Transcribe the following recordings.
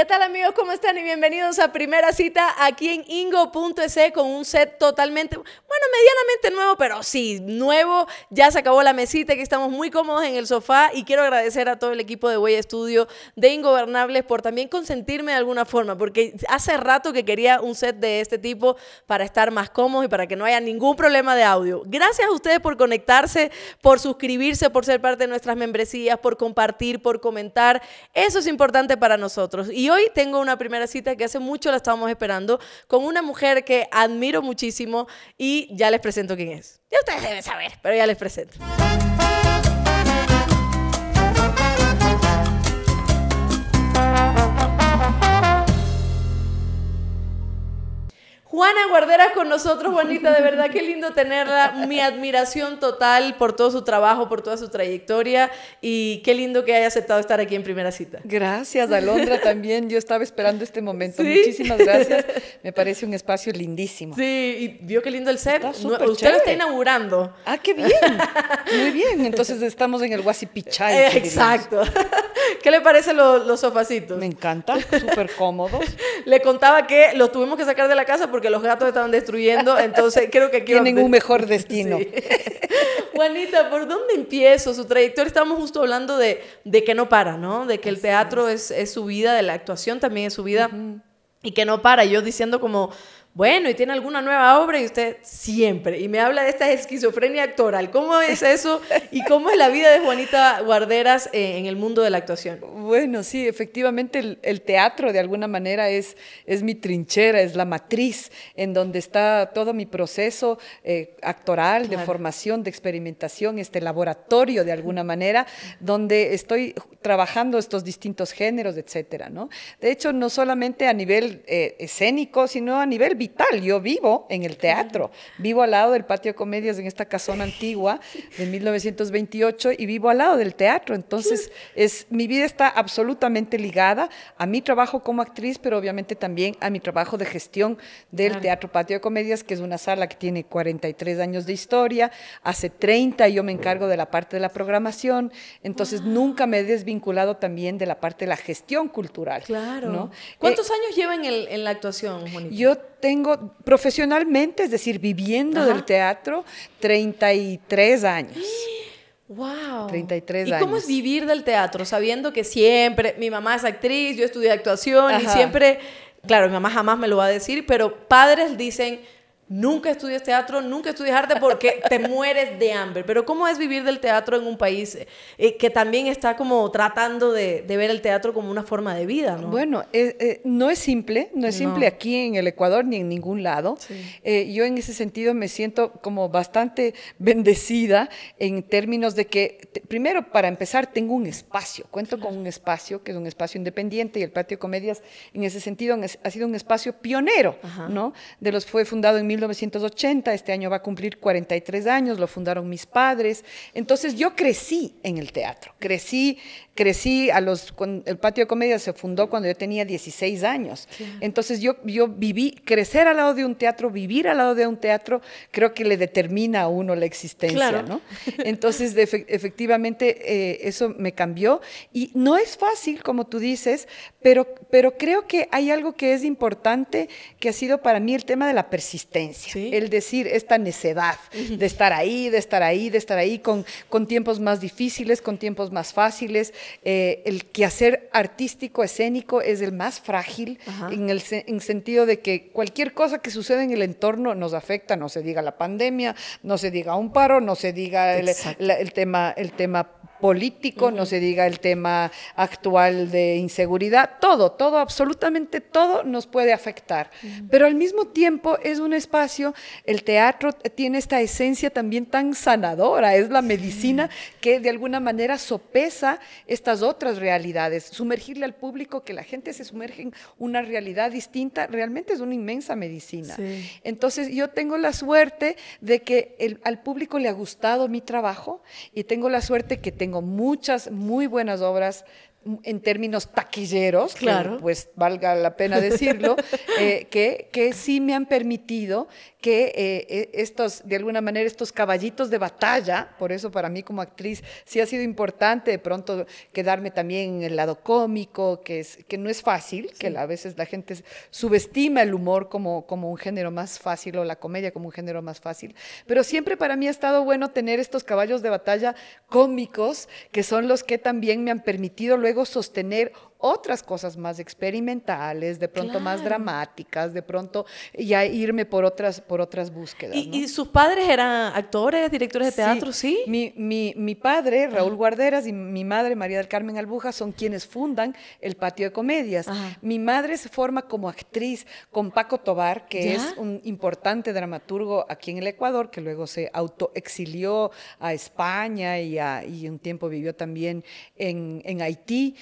¿Qué tal amigos? ¿Cómo están? Y bienvenidos a Primera Cita aquí en ingo.es con un set totalmente, bueno, medianamente nuevo, pero sí, nuevo. Ya se acabó la mesita, que estamos muy cómodos en el sofá y quiero agradecer a todo el equipo de Way Estudio de Ingobernables por también consentirme de alguna forma, porque hace rato que quería un set de este tipo para estar más cómodos y para que no haya ningún problema de audio. Gracias a ustedes por conectarse, por suscribirse, por ser parte de nuestras membresías, por compartir, por comentar. Eso es importante para nosotros. Y hoy tengo una primera cita que hace mucho la estábamos esperando con una mujer que admiro muchísimo y ya les presento quién es. Ya ustedes deben saber, pero ya les presento. Juana Guardera con nosotros, Juanita, de verdad qué lindo tenerla. Mi admiración total por todo su trabajo, por toda su trayectoria y qué lindo que haya aceptado estar aquí en primera cita. Gracias, Alondra, también. Yo estaba esperando este momento. Muchísimas gracias. Me parece un espacio lindísimo. Sí, y vio qué lindo el set. Usted lo está inaugurando. Ah, qué bien. Muy bien. Entonces estamos en el Wasipichay. Eh, exacto. ¿Qué le parecen los sofacitos? Me encanta, súper cómodos. Le contaba que los tuvimos que sacar de la casa porque porque los gatos estaban destruyendo, entonces creo que Tienen un mejor destino. Juanita, ¿por dónde empiezo su trayectoria? Estamos justo hablando de, de que no para, ¿no? De que el teatro es. Es, su vida, de la actuación también es su vida. Y que no para, yo diciendo como, bueno, ¿y tiene alguna nueva obra? Y usted siempre, y me habla de esta esquizofrenia actoral. ¿Cómo es eso? ¿Y cómo es la vida de Juanita Guarderas eh, en el mundo de la actuación? Bueno, sí, efectivamente el, teatro de alguna manera es, es mi trinchera, es la matriz en donde está todo mi proceso eh, actoral, de formación, de experimentación, este laboratorio de alguna manera, donde estoy trabajando estos distintos géneros, etcétera, ¿no? De hecho, no solamente a nivel eh, escénico, sino a nivel vital. Yo vivo en el teatro, vivo al lado del patio de comedias en esta casona antigua de 1928 y vivo al lado del teatro. Entonces, es, mi vida está absolutamente ligada a mi trabajo como actriz, pero obviamente también a mi trabajo de gestión del Teatro Patio de Comedias, que es una sala que tiene 43 años de historia. Hace 30 yo me encargo de la parte de la programación. Entonces, nunca me he desvinculado también de la parte de la gestión cultural. Claro. Eh, ¿Cuántos años lleva en, la actuación, Juanita? Yo tengo profesionalmente, es decir, viviendo del teatro, 33 años. ¡Wow! 33 ¿Y años. ¿Y cómo es vivir del teatro? Sabiendo que siempre, mi mamá es actriz, yo estudié actuación y siempre, claro, mi mamá jamás me lo va a decir, pero padres dicen nunca estudies teatro, nunca estudies arte porque te mueres de hambre. Pero ¿cómo es vivir del teatro en un país eh, que también está como tratando de, ver el teatro como una forma de vida? Bueno, eh, eh, no es simple, no es simple aquí en el Ecuador ni en ningún lado. yo en ese sentido me siento como bastante bendecida en términos de que, primero, para empezar, tengo un espacio, cuento con un espacio que es un espacio independiente y el Patio Comedias en ese sentido ha sido un espacio pionero, ¿no? De los fue fundado en 1980, este año va a cumplir 43 años, lo fundaron mis padres. Entonces yo crecí en el teatro, crecí, crecí a los, el patio de comedia se fundó cuando yo tenía 16 años. Entonces yo, yo viví, crecer al lado de un teatro, vivir al lado de un teatro, creo que le determina a uno la existencia, ¿no? Entonces efectivamente eh, eso me cambió y no es fácil, como tú dices, pero, pero creo que hay algo que es importante que ha sido para mí el tema de la persistencia el decir esta necedad de estar ahí, de estar ahí, de estar ahí, con, con tiempos más difíciles, con tiempos más fáciles. Eh, el quehacer artístico, escénico, es el más frágil en el sentido de que cualquier cosa que suceda en el entorno nos afecta, no se diga la pandemia, no se diga un paro, no se diga el, el tema, el tema político, no se diga el tema actual de inseguridad, todo, todo, absolutamente todo nos puede afectar. Pero al mismo tiempo es un espacio, el teatro tiene esta esencia también tan sanadora, es la medicina que de alguna manera sopesa estas otras realidades. Sumergirle al público, que la gente se sumerge en una realidad distinta, realmente es una inmensa medicina. Entonces yo tengo la suerte de que al público le ha gustado mi trabajo y tengo la suerte que tengo tengo muchas muy buenas obras en términos taquilleros, pues valga la pena decirlo, eh, que, que sí me han permitido que eh, e, estos, de alguna manera, estos caballitos de batalla, por eso para mí como actriz sí ha sido importante de pronto quedarme también en el lado cómico, que, es, que no es fácil, que a veces la gente subestima el humor como, como un género más fácil o la comedia como un género más fácil, pero siempre para mí ha estado bueno tener estos caballos de batalla cómicos, que son los que también me han permitido luego sostener otras cosas más experimentales, de pronto más dramáticas, de pronto ya irme por otras, por otras búsquedas. ¿Y, sus padres eran actores, directores de teatro? Sí. Mi, padre, Raúl Guarderas, y mi madre, María del Carmen Albuja, son quienes fundan el Patio de Comedias. Mi madre se forma como actriz con Paco Tobar, que es un importante dramaturgo aquí en el Ecuador, que luego se autoexilió a España y, a, un tiempo vivió también en, Haití.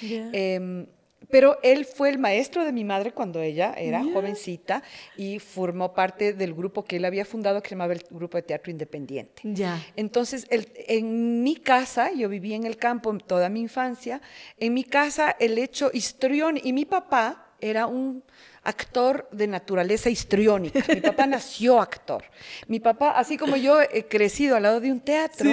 Pero él fue el maestro de mi madre cuando ella era jovencita y formó parte del grupo que él había fundado que llamaba el Grupo de Teatro Independiente. Ya. Entonces, en mi casa, yo viví en el campo toda mi infancia, en mi casa el hecho histrión y mi papá era un actor de naturaleza histriónica. Mi papá nació actor. Mi papá, así como yo he crecido al lado de un teatro,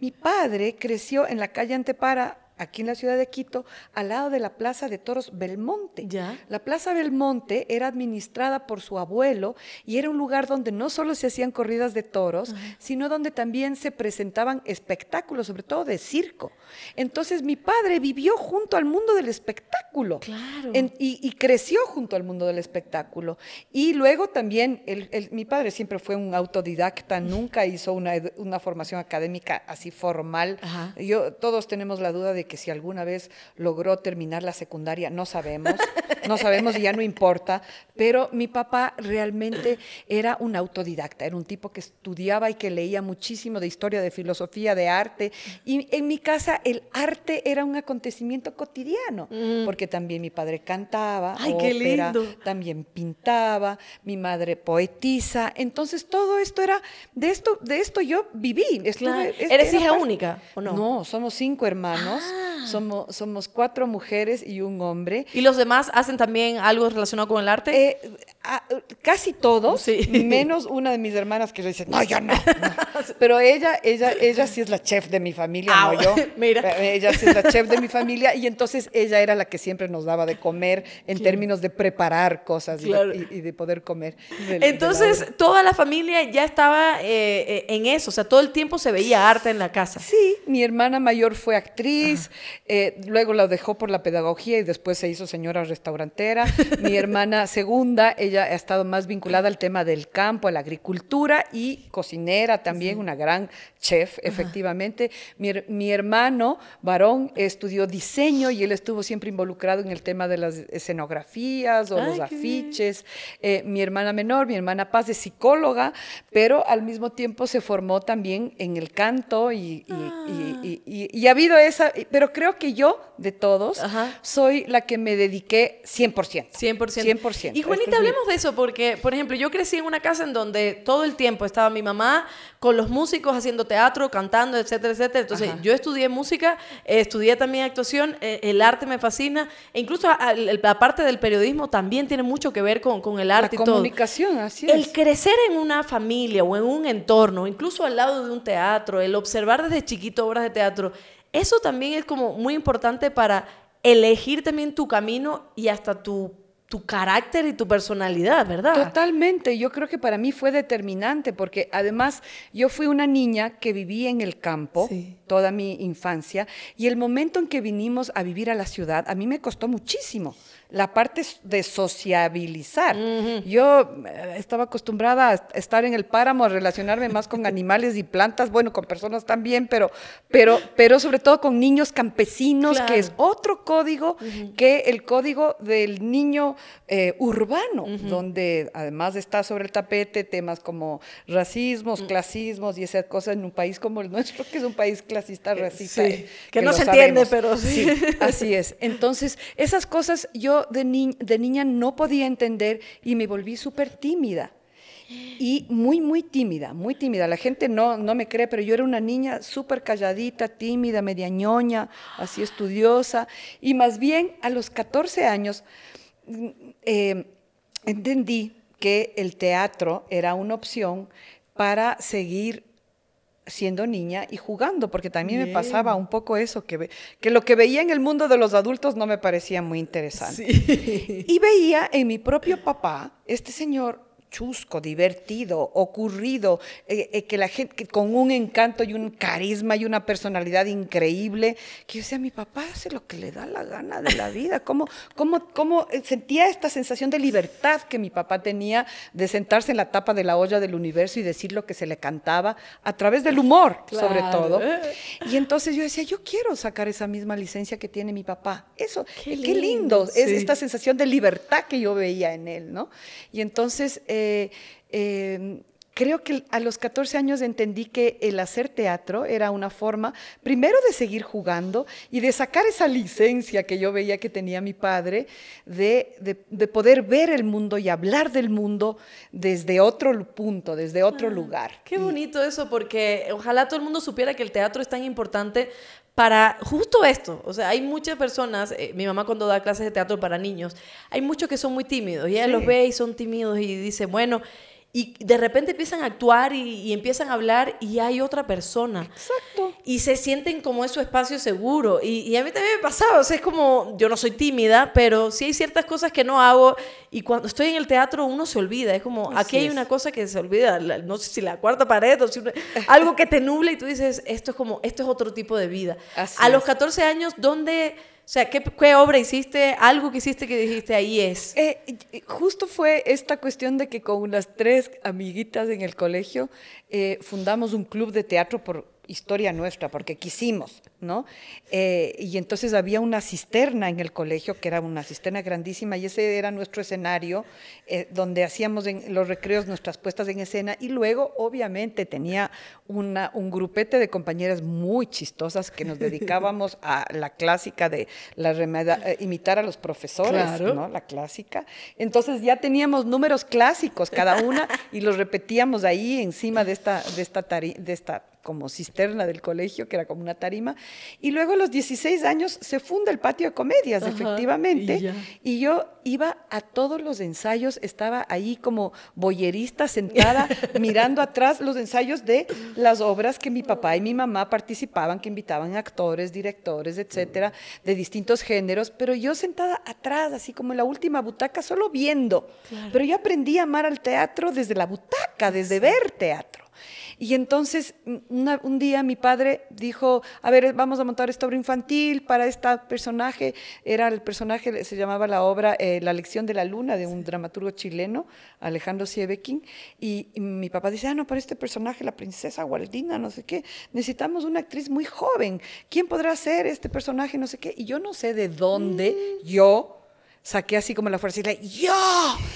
mi padre creció en la calle Antepara aquí en la ciudad de Quito, al lado de la Plaza de Toros Belmonte. La Plaza Belmonte era administrada por su abuelo y era un lugar donde no solo se hacían corridas de toros, sino donde también se presentaban espectáculos, sobre todo de circo. Entonces mi padre vivió junto al mundo del espectáculo y, creció junto al mundo del espectáculo. Y luego también, mi padre siempre fue un autodidacta, nunca hizo una, formación académica así formal. Yo, todos tenemos la duda de que si alguna vez logró terminar la secundaria, no sabemos. no sabemos y ya no importa, pero mi papá realmente era un autodidacta, era un tipo que estudiaba y que leía muchísimo de historia, de filosofía, de arte, y en mi casa el arte era un acontecimiento cotidiano, mm. porque también mi padre cantaba, también pintaba, mi madre poetiza, entonces todo esto era, de esto, de esto yo viví. ¿Eres hija única o no? No, somos cinco hermanos, ah. somos, somos cuatro mujeres y un hombre. ¿Y los demás hacen también algo relacionado con el arte? Eh, casi todos, menos una de mis hermanas que dice, no, yo no. Pero ella, ella, ella sí es la chef de mi familia, ah, no yo. Mira. Eh, ella sí es la chef de mi familia y entonces ella era la que siempre nos daba de comer en términos de preparar cosas y, de poder comer. entonces, toda la familia ya estaba eh, en eso, o sea, todo el tiempo se veía arte en la casa. Sí, mi hermana mayor fue actriz, luego la dejó por la pedagogía y después se hizo señora restaurante mi hermana segunda, ella ha estado más vinculada al tema del campo, a la agricultura y cocinera también, una gran chef, efectivamente. Mi, hermano varón estudió diseño y él estuvo siempre involucrado en el tema de las escenografías o los afiches. Eh, mi hermana menor, mi hermana Paz es psicóloga, pero al mismo tiempo se formó también en el canto y, ah. ha habido esa, pero creo que yo, de todos, soy la que me dediqué 100%. 100%. 100%. Y Juanita, este hablemos de eso, porque, por ejemplo, yo crecí en una casa en donde todo el tiempo estaba mi mamá con los músicos haciendo teatro, cantando, etcétera, etcétera. Entonces, yo estudié música, estudié también actuación, eh, el arte me fascina, e incluso la parte del periodismo también tiene mucho que ver con, el arte la comunicación, así es. El crecer en una familia o en un entorno, incluso al lado de un teatro, el observar desde chiquito obras de teatro, eso también es como muy importante para elegir también tu camino y hasta tu tu carácter y tu personalidad, ¿verdad? Totalmente, yo creo que para mí fue determinante porque además yo fui una niña que viví en el campo toda mi infancia y el momento en que vinimos a vivir a la ciudad a mí me costó muchísimo la parte de sociabilizar. Yo eh, estaba acostumbrada a estar en el páramo, a relacionarme más con animales y plantas, bueno, con personas también, pero, pero, pero sobre todo con niños campesinos, que es otro código que el código del niño eh, urbano, donde además está sobre el tapete temas como racismos, mm. clasismos y esas cosas en un país como el nuestro, que es un país clasista, racista. Eh, que, no se entiende, pero sí. Así es. Entonces, esas cosas yo de, niña no podía entender y me volví súper tímida. Y muy, muy tímida, muy tímida. La gente no, no me cree, pero yo era una niña súper calladita, tímida, media ñoña, así estudiosa. Y más bien a los 14 años mm, eh, entendí que el teatro era una opción para seguir siendo niña y jugando, porque también me pasaba un poco eso, que, que lo que veía en el mundo de los adultos no me parecía muy interesante. Y veía en mi propio papá, este señor chusco, divertido, ocurrido, eh, eh, que la gente con un encanto y un carisma y una personalidad increíble, que yo decía, mi papá hace lo que le da la gana de la vida, cómo, eh, sentía esta sensación de libertad que mi papá tenía de sentarse en la tapa de la olla del universo y decir lo que se le cantaba a través del humor, sobre todo. Y entonces yo decía, yo quiero sacar esa misma licencia que tiene mi papá. Eso, qué lindo, es esta sensación de libertad que yo veía en él, ¿no? Y entonces... Eh, em, creo que a los 14 años entendí que el hacer teatro era una forma, primero, de seguir jugando y de sacar esa licencia que yo veía que tenía mi padre, de, poder ver el mundo y hablar del mundo desde otro punto, desde otro ah, lugar. Qué bonito eso, porque ojalá todo el mundo supiera que el teatro es tan importante para justo esto. O sea, hay muchas personas, eh, mi mamá cuando da clases de teatro para niños, hay muchos que son muy tímidos y ella los ve y son tímidos y dice, bueno, y de repente empiezan a actuar y, empiezan a hablar y hay otra persona. Exacto. Y se sienten como en su espacio seguro. Y, a mí también me pasaba, o sea, es como, yo no soy tímida, pero sí hay ciertas cosas que no hago y cuando estoy en el teatro uno se olvida, es como, aquí hay una cosa que se olvida, no sé si la cuarta pared o algo que te nubla y tú dices, esto es como, esto es otro tipo de vida. a los 14 años, ¿dónde... O sea, ¿qué, obra hiciste? ¿Algo que hiciste que dijiste ahí es? Eh, justo fue esta cuestión de que con unas tres amiguitas en el colegio eh, fundamos un club de teatro por historia nuestra, porque quisimos, ¿no? Eh, y entonces había una cisterna en el colegio, que era una cisterna grandísima, y ese era nuestro escenario, eh, donde hacíamos en los recreos nuestras puestas en escena, y luego, obviamente, tenía una, un grupete de compañeras muy chistosas que nos dedicábamos a la clásica de la eh, imitar a los profesores, ¿no? La clásica. Entonces ya teníamos números clásicos cada una, y los repetíamos ahí encima de esta, de esta, de esta como cisterna del colegio, que era como una tarima. Y luego a los 16 años se funda el patio de comedias, efectivamente. Y, yo iba a todos los ensayos, estaba ahí como boyerista sentada, mirando atrás los ensayos de las obras que mi papá y mi mamá participaban, que invitaban actores, directores, etcétera, de distintos géneros. Pero yo sentada atrás, así como en la última butaca, solo viendo. Pero yo aprendí a amar al teatro desde la butaca, desde ver teatro. Y entonces un día mi padre dijo, a ver, vamos a montar esta obra infantil para este personaje. Era el personaje, se llamaba la obra eh, La lección de la luna de un dramaturgo chileno, Alejandro Siebekin. Y, mi papá dice, ah, no, para este personaje, la princesa Gualdina, no sé qué, necesitamos una actriz muy joven. ¿Quién podrá ser este personaje? No sé qué. Y yo no sé de dónde mm. yo saqué así como la fuerza y le ¡Yo!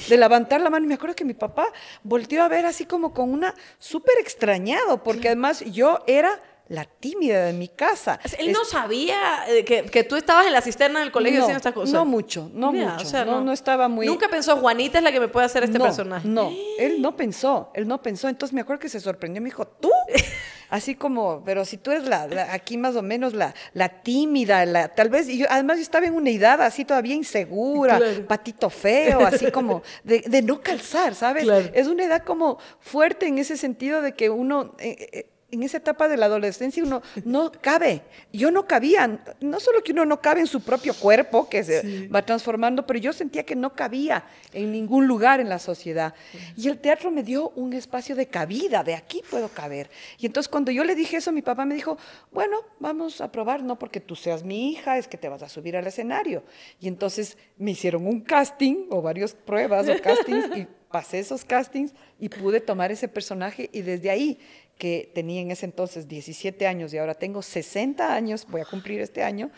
De levantar la mano. Y me acuerdo que mi papá volteó a ver así como con una súper extrañado, porque además yo era la tímida de mi casa. Él no sabía eh, que, tú estabas en la cisterna del colegio haciendo estas cosas. No mucho, no mucho. no, estaba muy. Nunca pensó, Juanita es la que me puede hacer este personaje. No, él no pensó, él no pensó. Entonces me acuerdo que se sorprendió, y me dijo, ¿tú? así como, pero si tú eres la, aquí más o menos la, la tímida, la, tal vez, y yo, además yo estaba en una edad así todavía insegura, patito feo, así como de, de no calzar, ¿sabes? Es una edad como fuerte en ese sentido de que uno... Eh, eh, en esa etapa de la adolescencia uno no cabe. Yo no cabía. No solo que uno no cabe en su propio cuerpo, que se va transformando, pero yo sentía que no cabía en ningún lugar en la sociedad. Y el teatro me dio un espacio de cabida, de aquí puedo caber. Y entonces cuando yo le dije eso, mi papá me dijo, bueno, vamos a probar, no porque tú seas mi hija, es que te vas a subir al escenario. Y entonces me hicieron un casting o varias pruebas o castings y pasé esos castings y pude tomar ese personaje y desde ahí que tenía en ese entonces 17 años y ahora tengo 60 años, voy a cumplir este año,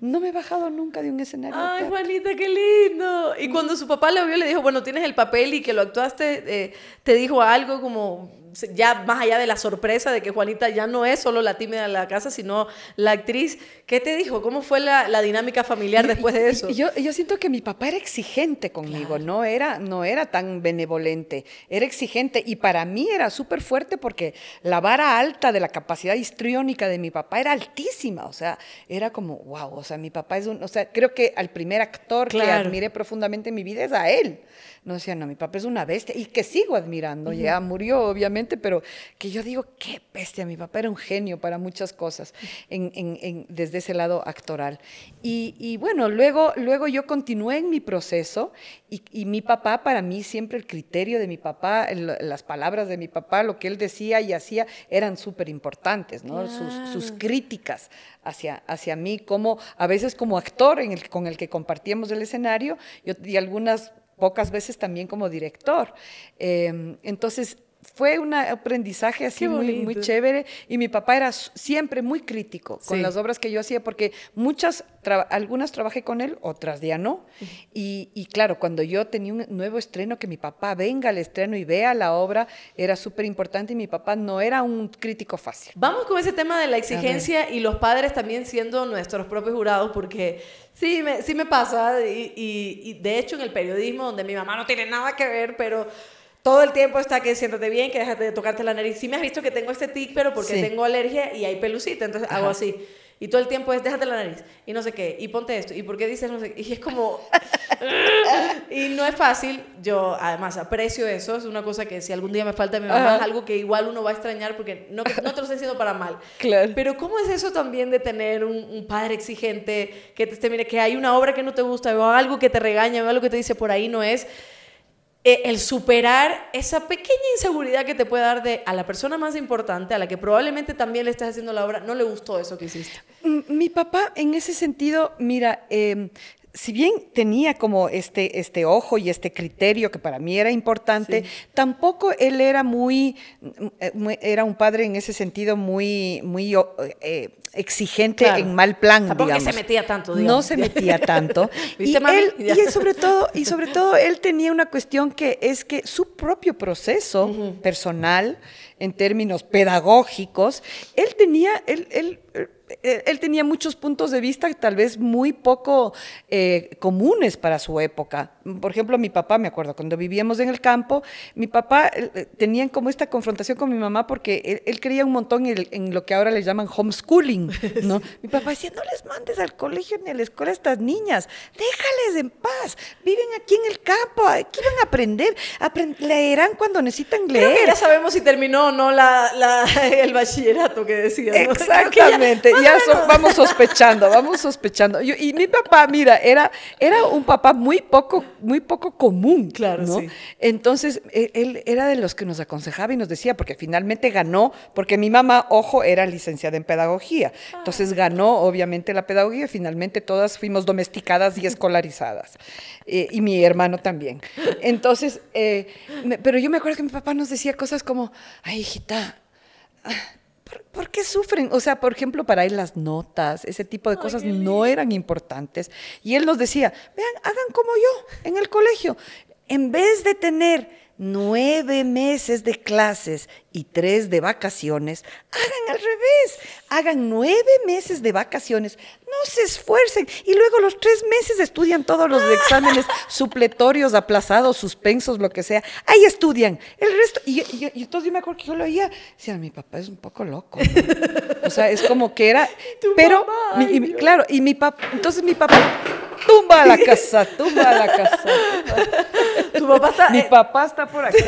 no me he bajado nunca de un escenario. Ay, Juanita, qué lindo. Y cuando su papá lo vio, le dijo, bueno, tienes el papel y que lo actuaste, eh, te dijo algo como, ya más allá de la sorpresa de que Juanita ya no es solo la tímida de la casa, sino la actriz, ¿qué te dijo? ¿Cómo fue la, dinámica familiar después de eso? Yo, siento que mi papá era exigente conmigo, no, era, no era tan benevolente, era exigente y para mí era súper fuerte porque la vara alta de la capacidad histriónica de mi papá era altísima, o sea, era como, wow, o sea, mi papá es un, o sea, creo que al primer actor que admiré profundamente en mi vida es a él no decía, no, mi papá es una bestia y que sigo admirando, ya murió obviamente, pero que yo digo, qué bestia, mi papá era un genio para muchas cosas en, desde ese lado actoral. Y, bueno, luego, luego yo continué en mi proceso y, mi papá, para mí siempre el criterio de mi papá, las palabras de mi papá, lo que él decía y hacía eran súper importantes, ¿no? Sus, críticas hacia, hacia mí, como a veces como actor con el que compartíamos el escenario, yo algunas pocas veces también como director. Em, entonces, fue un aprendizaje así muy, chévere y mi papá era siempre muy crítico con las obras que yo hacía porque muchas, algunas trabajé con él, otras ya no. Y, claro, cuando yo tenía un nuevo estreno, que mi papá venga al estreno y vea la obra, era súper importante y mi papá no era un crítico fácil. Vamos con ese tema de la exigencia y los padres también siendo nuestros propios jurados porque sí me, sí me pasa y de hecho en el periodismo donde mi mamá no tiene nada que ver, pero todo el tiempo está que siéntate bien, que déjate de tocarte la nariz. Sí me has visto que tengo este tic, pero porque tengo alergia y hay pelucita, entonces hago así. Y todo el tiempo es déjate la nariz y no sé qué, y ponte esto, y por qué dices no sé qué. Y es como... y no es fácil, yo además aprecio eso, es una cosa que si algún día me falta mi mamá es algo que igual uno va a extrañar porque no, te lo estoy diciendo para mal. Claro. Pero ¿cómo es eso también de tener un, un padre exigente que te esté, mire, que hay una obra que no te gusta, o algo que te regaña, o algo que te dice por ahí no es? Eh, el superar esa pequeña inseguridad que te puede dar de a la persona más importante, a la que probablemente también le estás haciendo la obra, no le gustó eso que hiciste. Mi papá, en ese sentido, mira, em, si bien tenía como este, este ojo y este criterio que para mí era importante, tampoco él era muy, eh, eh, era un padre en ese sentido muy, muy exigente en mal plan. digamos. se metía tanto. No se metía tanto. y, sobre todo, y sobre todo él tenía una cuestión que es que su propio proceso personal, en términos pedagógicos, él tenía, él, eh, él tenía muchos puntos de vista tal vez muy poco eh, comunes para su época. Por ejemplo, mi papá, me acuerdo, cuando vivíamos en el campo, mi papá eh, tenía como esta confrontación con mi mamá porque él, creía un montón en, lo que ahora le llaman homeschooling, ¿no? Mi papá decía, no les mandes al colegio ni a la escuela a estas niñas, déjales en paz, viven aquí en el campo, aquí van a aprender? leerán cuando necesitan leer. ya sabemos si terminó o no la, el bachillerato que decía. Exactamente ya vamos sospechando, vamos sospechando. y mi papá, mira, era, era un papá muy poco, muy poco común. Claro, Entonces, e, él, era de los que nos aconsejaba y nos decía, porque finalmente ganó, porque mi mamá, ojo, era licenciada en pedagogía. Ah. Entonces ganó, obviamente, la pedagogía. Finalmente todas fuimos domesticadas y escolarizadas. Eh, y mi hermano también. Entonces, eh, pero yo me acuerdo que mi papá nos decía cosas como, ay, hijita, ¿Por, qué sufren? O sea, por ejemplo, para él las notas, ese tipo de cosas no eran importantes. Y él nos decía, vean, hagan como yo en el colegio. En vez de tener nueve meses de clases y tres de vacaciones, hagan al revés, hagan nueve meses de vacaciones, no se esfuercen y luego los tres meses estudian todos los ah. exámenes supletorios, aplazados, suspensos, lo que sea, ahí estudian, el resto, y, entonces yo me acuerdo que yo lo oía, decía, mi papá es un poco loco, o sea, es como que era, pero, claro, y mi papá, entonces mi papá tumba a la casa, tumba a la casa. Mi papá está por aquí.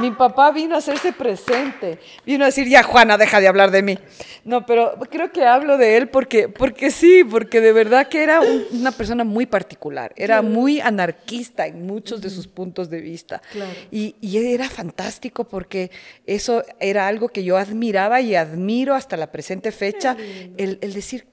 Mi papá vino a hacerse presente, vino a decir, ya Juana, deja de hablar de mí. No, pero creo que hablo de él porque, porque sí, porque de verdad que era una persona muy particular, era muy anarquista en muchos de sus puntos de vista. Y, era fantástico porque eso era algo que yo admiraba y admiro hasta la presente fecha, el, el decir,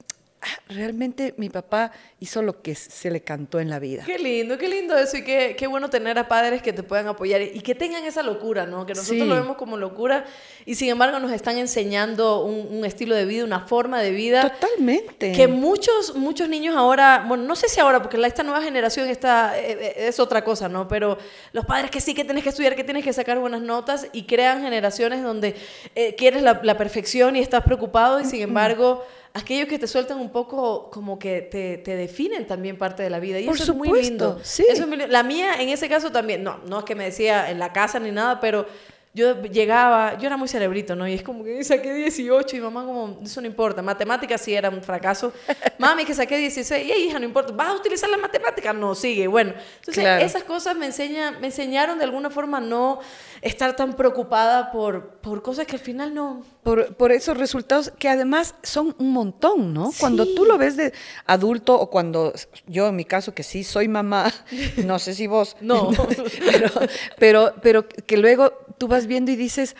realmente mi papá hizo lo que se le cantó en la vida. Qué lindo, qué lindo eso y qué, bueno tener a padres que te puedan apoyar y que tengan esa locura, ¿no? Que nosotros lo vemos como locura y sin embargo nos están enseñando un, estilo de vida, una forma de vida. Totalmente. Que muchos, muchos niños ahora, bueno, no sé si ahora, porque esta nueva generación está, eh, eh, es otra cosa, ¿no? Pero los padres que sí, que tienes que estudiar, que tienes que sacar buenas notas y crean generaciones donde eh, quieres la, la, perfección y estás preocupado y sin embargo aquellos que te sueltan un poco como que te, definen también parte de la vida. Y eso es muy lindo. Sí. La mía en ese caso también, no, no es que me decía en la casa ni nada, pero yo llegaba, yo era muy cerebrito, ¿no? Y es como que saqué 18 y mamá como, eso no importa. Matemáticas sí era un fracaso. Mami, que saqué 16, y hey, hija, no importa. ¿Vas a utilizar la matemática? No, sigue. Bueno, entonces esas cosas me, enseñan, me enseñaron de alguna forma no estar tan preocupada por, por cosas que al final no... Por, esos resultados que además son un montón, ¿no? Cuando tú lo ves de adulto o cuando yo en mi caso que sí soy mamá, no sé si vos, no, pero, pero, pero que luego tú vas viendo y dices,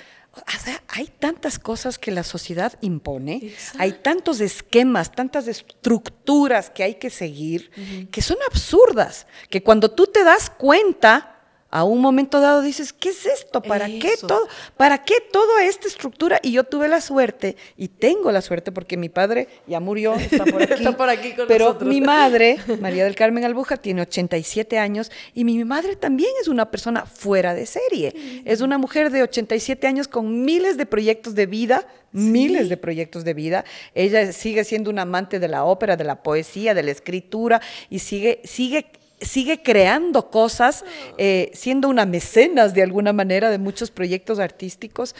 hay tantas cosas que la sociedad impone, hay tantos esquemas, tantas estructuras que hay que seguir, que son absurdas, que cuando tú te das cuenta, a un momento dado dices, ¿qué es esto? ¿Para qué todo? ¿Para qué toda esta estructura? Y yo tuve la suerte, y tengo la suerte, porque mi padre ya murió, está por aquí. está por pero mi madre, María del Carmen Albuja, tiene 87 años, y mi madre también es una persona fuera de serie. Es una mujer de 87 años con miles de proyectos de vida, miles de proyectos de vida. Ella sigue siendo una amante de la ópera, de la poesía, de la escritura, y sigue, sigue sigue creando cosas, ah. eh, siendo una mecenas de alguna manera de muchos proyectos artísticos.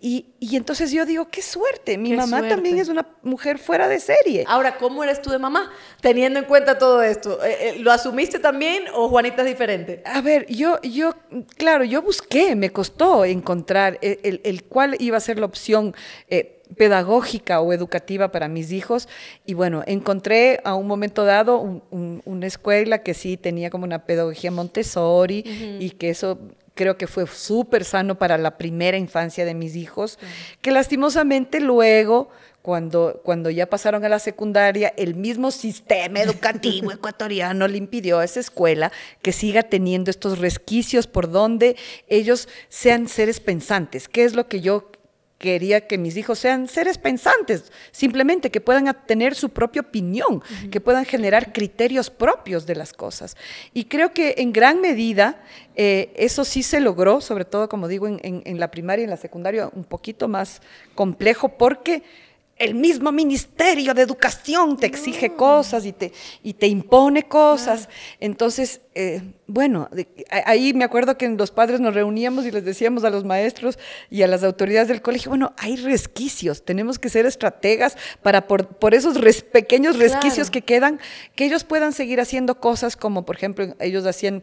Y, entonces yo digo, qué suerte, mi mamá también es una mujer fuera de serie. Ahora, ¿cómo eres tú de mamá? Teniendo en cuenta todo esto, eh, eh, ¿lo asumiste también o Juanita es diferente? A ver, yo, yo claro, yo busqué, me costó encontrar el, el, cuál iba a ser la opción pedagógica o educativa para mis hijos. Y bueno, encontré a un momento dado una escuela que sí tenía como una pedagogía Montessori y que eso creo que fue súper sano para la primera infancia de mis hijos, que lastimosamente luego cuando, cuando ya pasaron a la secundaria, el mismo sistema educativo ecuatoriano le impidió a esa escuela que siga teniendo estos resquicios por donde ellos sean seres pensantes. ¿Qué es lo que yo quería que mis hijos sean seres pensantes, simplemente que puedan tener su propia opinión, que puedan generar criterios propios de las cosas. Y creo que en gran medida eh, eso sí se logró, sobre todo, como digo, en la primaria y en la secundaria, un poquito más complejo, porque el mismo Ministerio de Educación te exige cosas y te, y te impone cosas. Entonces, eh, bueno, ahí me acuerdo que los padres nos reuníamos y les decíamos a los maestros y a las autoridades del colegio, bueno, hay resquicios, tenemos que ser estrategas para por, esos pequeños resquicios que quedan, que ellos puedan seguir haciendo cosas como, por ejemplo, ellos hacían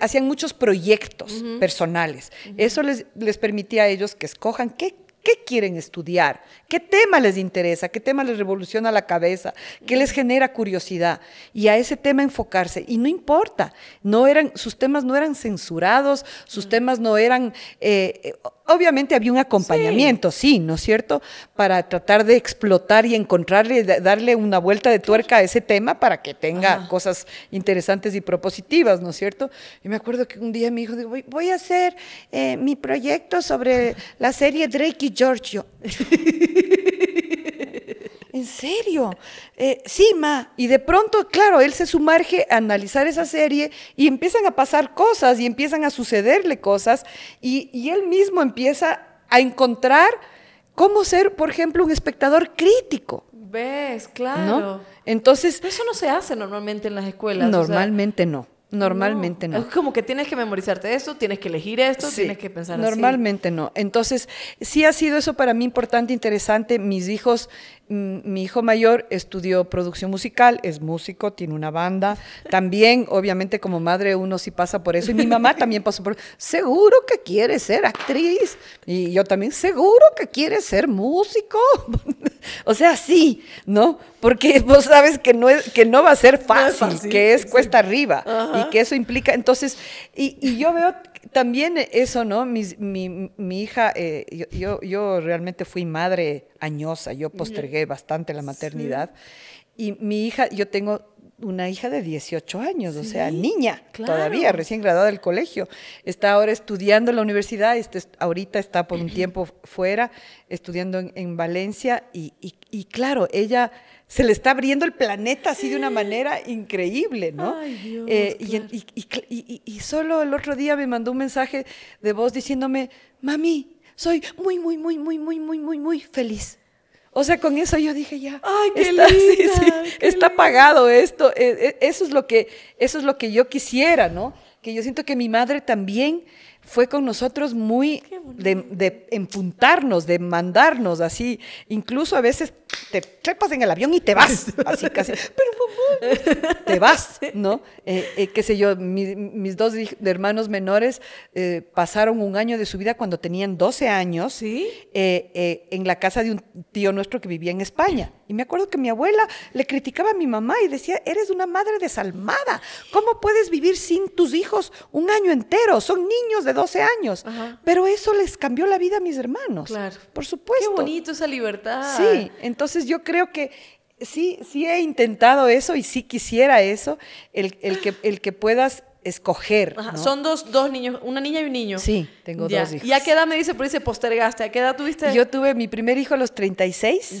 hacían muchos proyectos personales. Eso les, les permitía a ellos que escojan qué qué quieren estudiar, qué tema les interesa, qué tema les revoluciona la cabeza, qué les genera curiosidad y a ese tema enfocarse. Y no importa, no eran, sus temas no eran censurados, sus mm. temas no eran eh, eh, obviamente había un acompañamiento, sí. ¿no es cierto? Para tratar de explotar y encontrarle, darle una vuelta de tuerca a ese tema para que tenga cosas interesantes y propositivas, ¿no es cierto? Y me acuerdo que un día me dijo, voy, a hacer eh, mi proyecto sobre la serie Drake y Giorgio. ¿en serio? Eh, sí, ma. Y de pronto, claro, él se sumarge a analizar esa serie y empiezan a pasar cosas y empiezan a sucederle cosas y, él mismo empieza a encontrar cómo ser, por ejemplo, un espectador crítico. ¿Ves? Claro. Entonces... eso no se hace normalmente en las escuelas. Normalmente no. Normalmente no. Es como que tienes que memorizarte esto, tienes que elegir esto, tienes que pensar normalmente así. Normalmente no. Entonces, sí ha sido eso para mí importante, interesante. Mis hijos Mm, mi hijo mayor estudió producción musical, es músico, tiene una banda. También, obviamente, como madre uno sí pasa por eso. Y mi mamá también pasó por Seguro que quiere ser actriz. Y yo también, seguro que quiere ser músico. o sea, sí, ¿no? Porque vos sabes que no, es, que no va a ser fácil, que es cuesta arriba y que eso implica. Entonces, y yo veo también eso, ¿no? Mi, mi, mi hija, eh, yo, yo, realmente fui madre añosa, yo postergué bastante la maternidad. Y mi hija, yo tengo una hija de 18 años, o sea, niña, todavía recién graduada del colegio. Está ahora estudiando en la universidad, este, ahorita está por un tiempo fuera, estudiando en, Valencia y, y, claro, ella se le está abriendo el planeta así de una manera increíble, ¿no? y, solo el otro día me mandó un mensaje de voz diciéndome, mami, soy muy, muy, muy, muy, muy, muy, muy, muy feliz. O sea, con eso yo dije ya. Ay, qué está, sí, está pagado esto. E, e, eso es lo que, eso es lo que yo quisiera, ¿no? Que yo siento que mi madre también fue con nosotros muy de, de empuntarnos, de mandarnos así. Incluso a veces te trepas en el avión y te vas, así casi, pero favor te vas, ¿no? Eh, eh, qué sé yo, mis dos hermanos menores eh, pasaron un año de su vida cuando tenían 12 años ¿Sí? en la casa de un tío nuestro que vivía en España. Y me acuerdo que mi abuela le criticaba a mi mamá y decía, eres una madre desalmada, ¿cómo puedes vivir sin tus hijos un año entero? Son niños de 12 años. Pero eso les cambió la vida a mis hermanos. Claro. Por supuesto. Qué bonito esa libertad. Sí, entonces entonces yo creo que sí, sí he intentado eso y sí quisiera eso, el, que, el que puedas escoger. Son dos, niños, una niña y un niño. Sí, tengo dos hijos. ¿Y a qué edad me dice, por dice postergaste? ¿A qué edad tuviste? Yo tuve mi primer hijo a los 36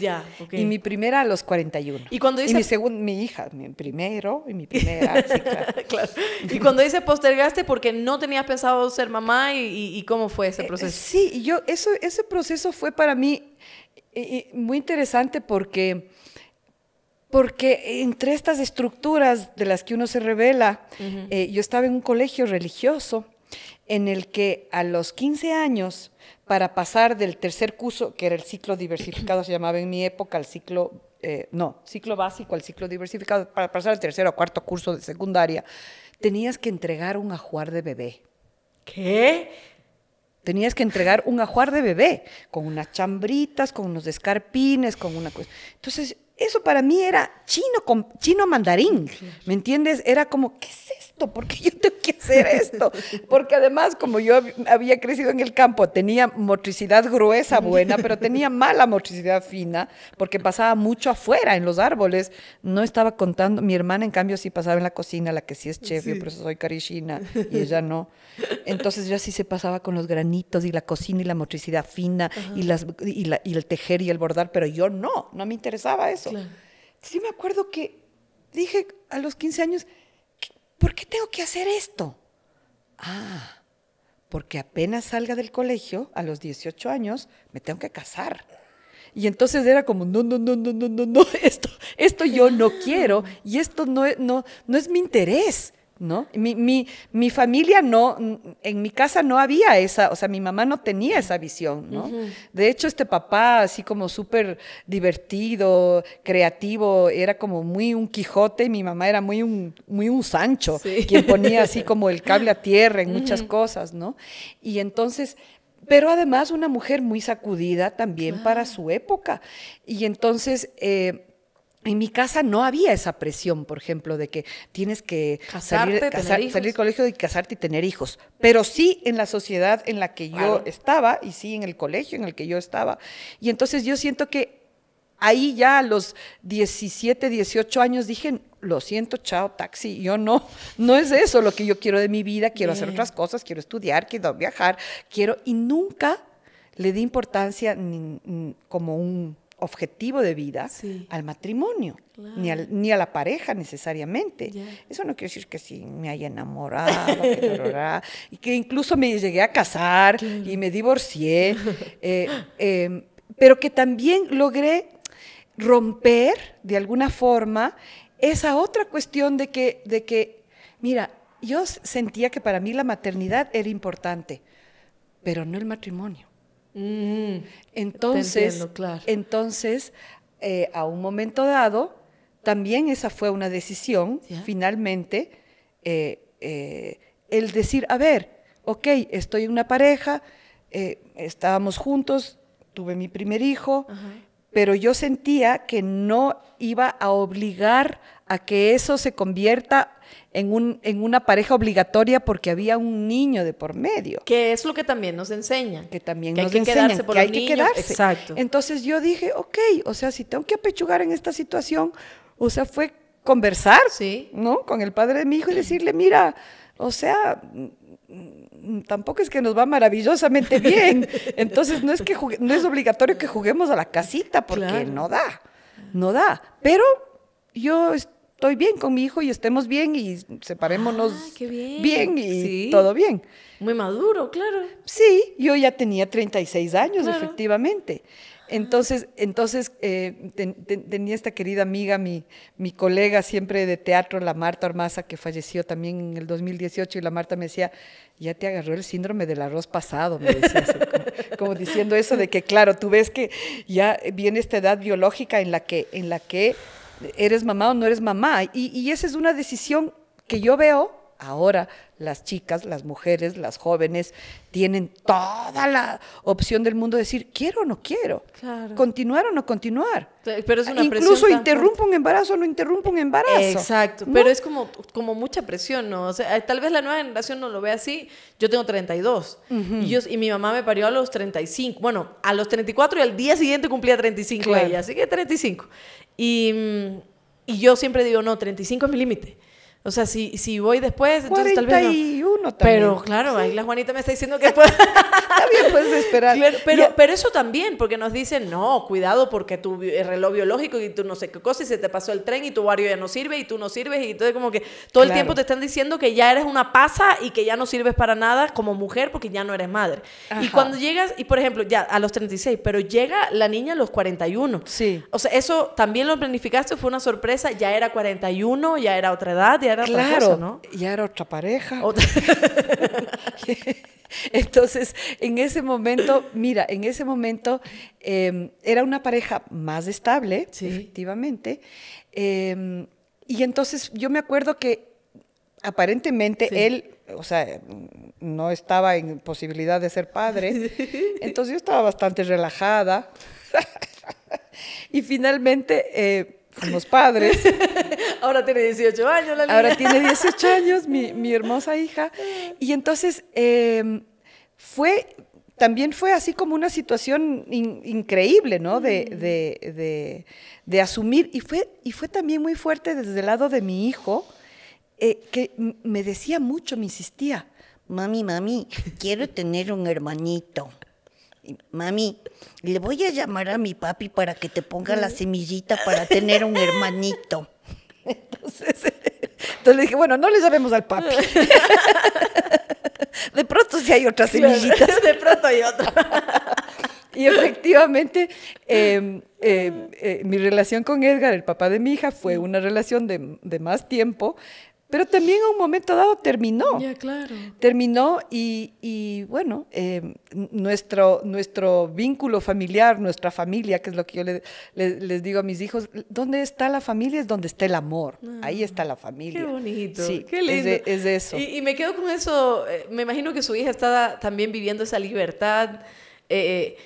y mi primera a los 41. Y cuando dice... mi segundo, mi hija, mi primero y mi primera. claro. Y cuando dice postergaste porque no tenías pensado ser mamá y, cómo fue ese eh, eh, proceso. sí, yo, eso, ese proceso fue para mí y, muy interesante porque, porque entre estas estructuras de las que uno se revela, eh, yo estaba en un colegio religioso en el que a los 15 años, para pasar del tercer curso, que era el ciclo diversificado, se llamaba en mi época, el ciclo, eh, no, ciclo básico al ciclo diversificado, para pasar al tercer o cuarto curso de secundaria, tenías que entregar un ajuar de bebé. ¿Qué? Tenías que entregar un ajuar de bebé, con unas chambritas, con unos escarpines, con una cosa. Entonces, eso para mí era chino, con, chino mandarín, ¿me entiendes? Era como, ¿qué es porque yo tengo que hacer esto? Porque además, como yo había crecido en el campo, tenía motricidad gruesa buena, pero tenía mala motricidad fina, porque pasaba mucho afuera, en los árboles. No estaba contando. Mi hermana, en cambio, sí pasaba en la cocina, la que sí es chef, yo por eso soy carishina, y ella no. Entonces yo sí se pasaba con los granitos y la cocina y la motricidad fina y, las, el tejer y el bordar, pero yo no, no me interesaba eso. Sí me acuerdo que dije a los 15 años, ¿por qué tengo que hacer esto? Ah, porque apenas salga del colegio, a los 18 años, me tengo que casar. Y entonces era como, no, no, no, no, no, no, no, esto, esto yo no quiero y esto no, no, no es mi interés. ¿no? Mi, familia no, en mi casa no había esa, o sea, mi mamá no tenía esa visión, ¿no? De hecho, este papá, así como súper divertido, creativo, era como muy un Quijote, y mi mamá era muy un, muy un Sancho, quien ponía así como el cable a tierra en muchas cosas, ¿no? Y entonces... Pero además una mujer muy sacudida también para su época. Y entonces eh, en mi casa no había esa presión, por ejemplo, de que tienes que salir, del colegio y casarte y tener hijos. Pero sí en la sociedad en la que yo estaba y sí en el colegio en el que yo estaba. Y entonces yo siento que ahí ya a los 17, 18 años dije, lo siento, chao, taxi, yo no, no es eso lo que yo quiero de mi vida, quiero hacer otras cosas, quiero estudiar, quiero viajar, quiero... Y nunca le di importancia como un objetivo de vida al matrimonio, ni, ni, a la pareja necesariamente. Eso no quiere decir que si me haya enamorado, que y que incluso me llegué a casar y me divorcié, eh, em, pero que también logré romper de alguna forma esa otra cuestión de que, de que mira, yo sentía que para mí la maternidad era importante, pero no el matrimonio entonces, entonces eh, a un momento dado, también esa fue una decisión, finalmente, eh, eh, el decir, a ver, ok, estoy en una pareja, estábamos juntos, tuve mi primer hijo, pero yo sentía que no iba a obligar a que eso se convierta en, un, en, una pareja obligatoria porque había un niño de por medio. Que es lo que también nos enseña. Que también que nos hay que quedarse por que hay que quedarse. Exacto. Entonces yo dije, ok, o sea, si tengo que apechugar en esta situación, o sea, fue conversar, ¿no? Con el padre de mi hijo y decirle, mira, o sea, Mm, tampoco es que nos va maravillosamente bien. Entonces no es que no es obligatorio que juguemos a la casita porque no da, no da. Pero yo estoy bien con mi hijo y estemos bien y separémonos ah, bien. y todo bien. Muy maduro, claro. Sí, yo ya tenía 36 años, efectivamente. Entonces, entonces eh, tenía esta querida amiga, mi, mi colega siempre de teatro, la Marta Armaza, que falleció también en el 2018, y la Marta me decía, ya te agarró el síndrome del arroz pasado, me como, diciendo eso de que, claro, tú ves que ya viene esta edad biológica en la que, en la que eres mamá o no eres mamá, y esa es una decisión que yo veo ahora las chicas, las mujeres, las jóvenes, tienen toda la opción del mundo de decir, quiero o no quiero, continuar o no continuar. Incluso interrumpo un embarazo o no interrumpo un embarazo. Exacto, pero es como, como mucha presión, ¿no? Eh, tal vez la nueva generación no lo ve así. Yo tengo 32 y, mi mamá me parió a los 35. Bueno, a los 34 y al día siguiente cumplía 35 ella, así que 35. Y, mm, y yo siempre digo, no, 35 es mi límite. O sea, si, si voy después, entonces tal vez. No. también. Pero claro, ahí la Juanita me está diciendo que después. También puedes esperar. pero pero eso también, porque nos dicen, no, cuidado porque tu eh, reloj biológico y tú no sé qué cosa, y se te pasó el tren y tu barrio ya no sirve y tú no sirves, y entonces como que todo el tiempo te están diciendo que ya eres una pasa y que ya no sirves para nada como mujer porque ya no eres madre. Y cuando llegas, y por ejemplo, ya a los 36, pero llega la niña a los 41. Sí. O sea, eso también lo planificaste, fue una sorpresa, ya era 41, ya era otra edad, ya era otra cosa, ¿no? Ya era otra pareja. Entonces, en ese momento, mira, en ese momento em, era una pareja más estable, efectivamente. Em, y entonces yo me acuerdo que aparentemente él, o sea, no estaba en posibilidad de ser padre. Entonces yo estaba bastante relajada. y finalmente... Eh, los padres. Ahora tiene 18 años la niña. Ahora tiene 18 años mi, hermosa hija. Y entonces em, fue, también fue así como una situación increíble, ¿no? De, de, de, asumir. Y fue, y fue también muy fuerte desde el lado de mi hijo, eh, que me decía mucho, me insistía. Mami, mami, quiero tener un hermanito mami, le voy a llamar a mi papi para que te ponga la mm. semillita para tener un hermanito. Entonces, le dije, bueno, no le llamemos al papi. De pronto sí hay otras semillitas. De pronto hay otra. Y efectivamente, em, em, eh, mi relación con Edgar, el papá de mi hija, fue mm. una relación de más tiempo, pero también a un momento dado terminó. Ya, claro. Terminó y, bueno, em, nuestro, nuestro vínculo familiar, nuestra familia, que es lo que yo les digo a mis hijos, ¿dónde está la familia? Es donde está el amor. Ah, Ahí está la familia. Qué bonito. qué lindo. Es, eso. Y, me quedo con eso. Eh, me imagino que su hija estaba también viviendo esa libertad. Eh, eh,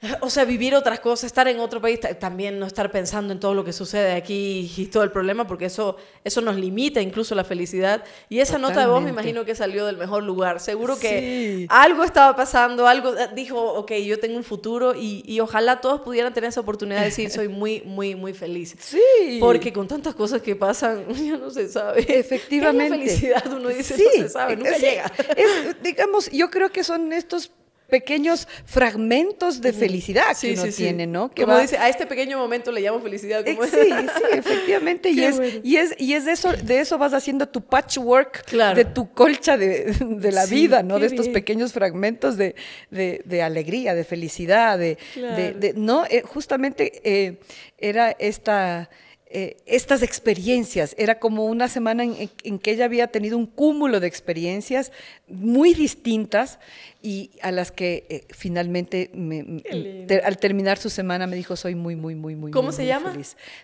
o sea, vivir otras cosas, estar en otro país, también no estar pensando en todo lo que sucede aquí y todo el problema, porque eso, eso nos limita incluso la felicidad. Y esa nota de voz me imagino que salió del mejor lugar. Seguro que algo estaba pasando, algo eh, dijo, ok, yo tengo un futuro y, y, ojalá todos pudieran tener esa oportunidad de decir, soy muy, muy, muy feliz. Sí. Porque con tantas cosas que pasan, ya no se sabe. Efectivamente. la felicidad uno dice, sí. no se sabe, nunca llega. digamos, yo creo que son estos pequeños fragmentos de felicidad que uno tiene, ¿no? como dice, a este pequeño momento le llamo felicidad. Eh, sí, sí, efectivamente. y, es, y, es, y es de eso, de eso vas haciendo tu patchwork de tu colcha de, la vida, ¿no? De estos pequeños fragmentos de, alegría, de felicidad, de, no, eh, justamente eh, era esta eh, estas experiencias. Era como una semana en, que ella había tenido un cúmulo de experiencias muy distintas y a las que eh, finalmente, al terminar su semana, me dijo, soy muy, muy, muy, muy ¿Cómo se llama?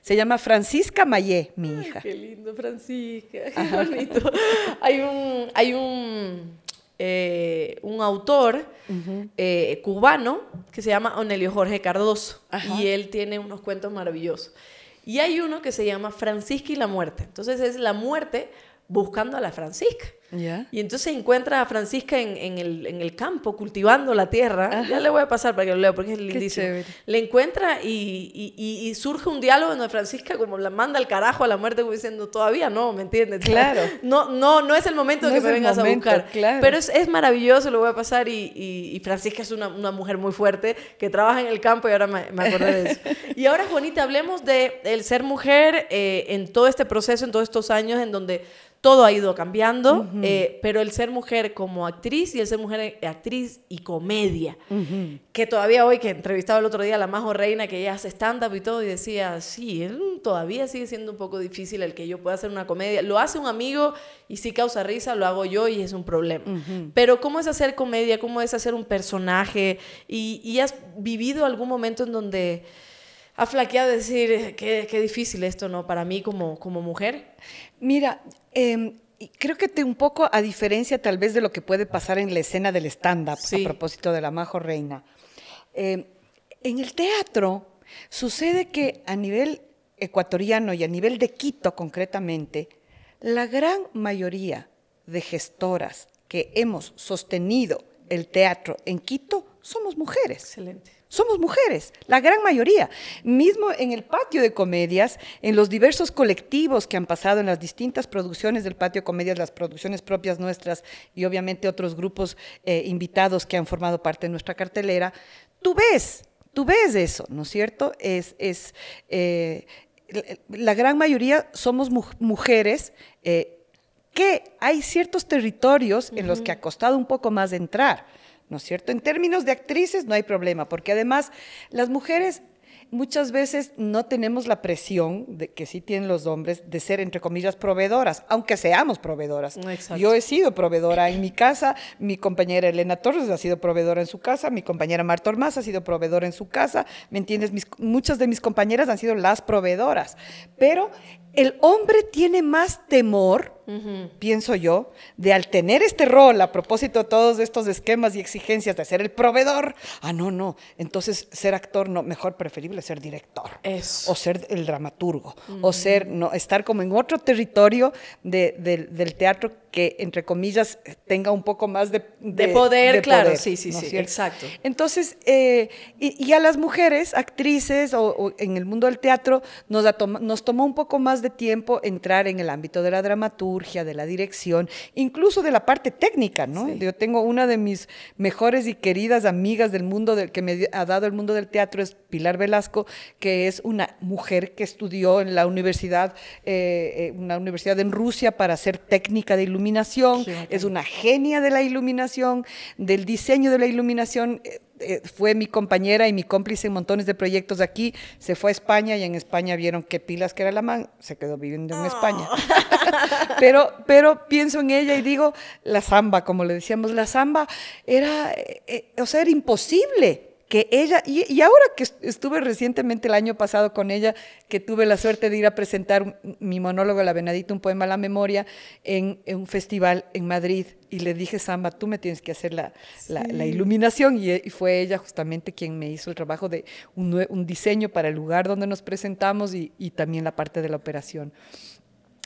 Se llama Francisca Mayé, mi hija. Qué lindo, Francisca, qué bonito. hay un, hay un, eh, un autor cubano que se llama Onelio Jorge Cardoso y él tiene unos cuentos maravillosos. Y hay uno que se llama Francisca y la muerte. Entonces es la muerte buscando a la Francisca. Y entonces encuentra a Francisca en, el, en el, campo cultivando la tierra. Ya le voy a pasar para que lo lea porque es lindísimo. Le encuentra y, y, surge un diálogo donde Francisca como la manda al carajo a la muerte como diciendo, todavía no, ¿me entiendes? Claro. No, no, no es el momento que me vengas a buscar. Claro. Pero es, es, maravilloso, lo voy a pasar y, y Francisca es una, una, mujer muy fuerte que trabaja en el campo y ahora me, me acordé de eso. y ahora, Juanita, hablemos de el ser mujer eh, en todo este proceso, en todos estos años en donde todo ha ido cambiando, eh, pero el ser mujer como actriz y el ser mujer eh, actriz y comedia, que todavía hoy que entrevistaba el otro día a la Majo Reina, que ella hace stand-up y todo, y decía, sí, todavía sigue siendo un poco difícil el que yo pueda hacer una comedia. Lo hace un amigo y si causa risa, lo hago yo y es un problema. Pero ¿cómo es hacer comedia? ¿Cómo es hacer un personaje? ¿Y, has vivido algún momento en donde ha flaqueado decir qué, qué difícil esto, ¿no? Para mí como, como mujer. Mira, em, creo que te un poco a diferencia tal vez de lo que puede pasar en la escena del stand-up, a propósito de la Majo Reina. Em, en el teatro sucede que a nivel ecuatoriano y a nivel de Quito concretamente, la gran mayoría de gestoras que hemos sostenido el teatro en Quito somos mujeres. Excelente. Somos mujeres, la gran mayoría. Mismo en el patio de comedias, en los diversos colectivos que han pasado en las distintas producciones del patio de comedias, las producciones propias nuestras y obviamente otros grupos eh, invitados que han formado parte de nuestra cartelera, tú ves, tú ves eso, ¿no es cierto? Es, es eh, la gran mayoría somos mujeres. Eh, que hay ciertos territorios en los que ha costado un poco más entrar ¿no es cierto? En términos de actrices no hay problema, porque además las mujeres muchas veces no tenemos la presión de, que sí tienen los hombres de ser, entre comillas, proveedoras, aunque seamos proveedoras. Yo he sido proveedora en mi casa, mi compañera Elena Torres ha sido proveedora en su casa, mi compañera Marta Ormaz ha sido proveedora en su casa, ¿me entiendes? muchas de mis compañeras han sido las proveedoras, pero el hombre tiene más temor, pienso yo, de al tener este rol, a propósito de todos estos esquemas y exigencias de ser el proveedor. Ah, no, no. Entonces, ser actor, no, mejor preferible ser director. O ser el dramaturgo. O ser, no, estar como en otro territorio del teatro que, entre comillas, tenga un poco más de, de poder. claro, sí, sí, sí, exacto. Entonces, eh, y, a las mujeres, actrices o, en el mundo del teatro, nos, nos tomó un poco más de de tiempo entrar en el ámbito de la dramaturgia, de la dirección, incluso de la parte técnica, ¿no? Yo tengo una de mis mejores y queridas amigas del mundo del que me ha dado el mundo del teatro es Pilar Velasco, que es una mujer que estudió en la universidad, eh, eh, una universidad en Rusia para hacer técnica de iluminación, es una genia de la iluminación, del diseño de la iluminación. Eh, eh, fue mi compañera y mi cómplice en montones de proyectos de aquí, se fue a España y en España vieron qué pilas que era la man, se quedó viviendo en oh. España. pero, pero pienso en ella y digo, la samba, como le decíamos, la samba era, eh, eh, o sea, era imposible que ella, y, ahora que estuve recientemente el año pasado con ella, que tuve la suerte de ir a presentar mi monólogo La Venadita, un poema a la memoria, en, un festival en Madrid, y le dije, Samba, tú me tienes que hacer la, iluminación, y, fue ella justamente quien me hizo el trabajo de un, diseño para el lugar donde nos presentamos y, y también la parte de la operación.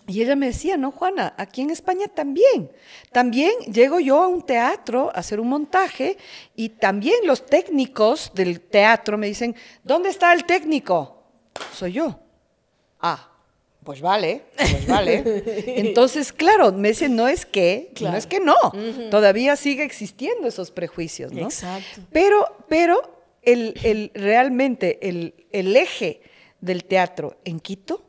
Y ella me decía, no, Juana, aquí en España también. También llego yo a un teatro a hacer un montaje y también los técnicos del teatro me dicen, ¿dónde está el técnico? Soy yo. Ah, pues vale, pues vale. Entonces, claro, me dicen, no es que, no es que no. Todavía sigue existiendo esos prejuicios, ¿no? Exacto. Pero, pero el, realmente el, eje del teatro en Quito,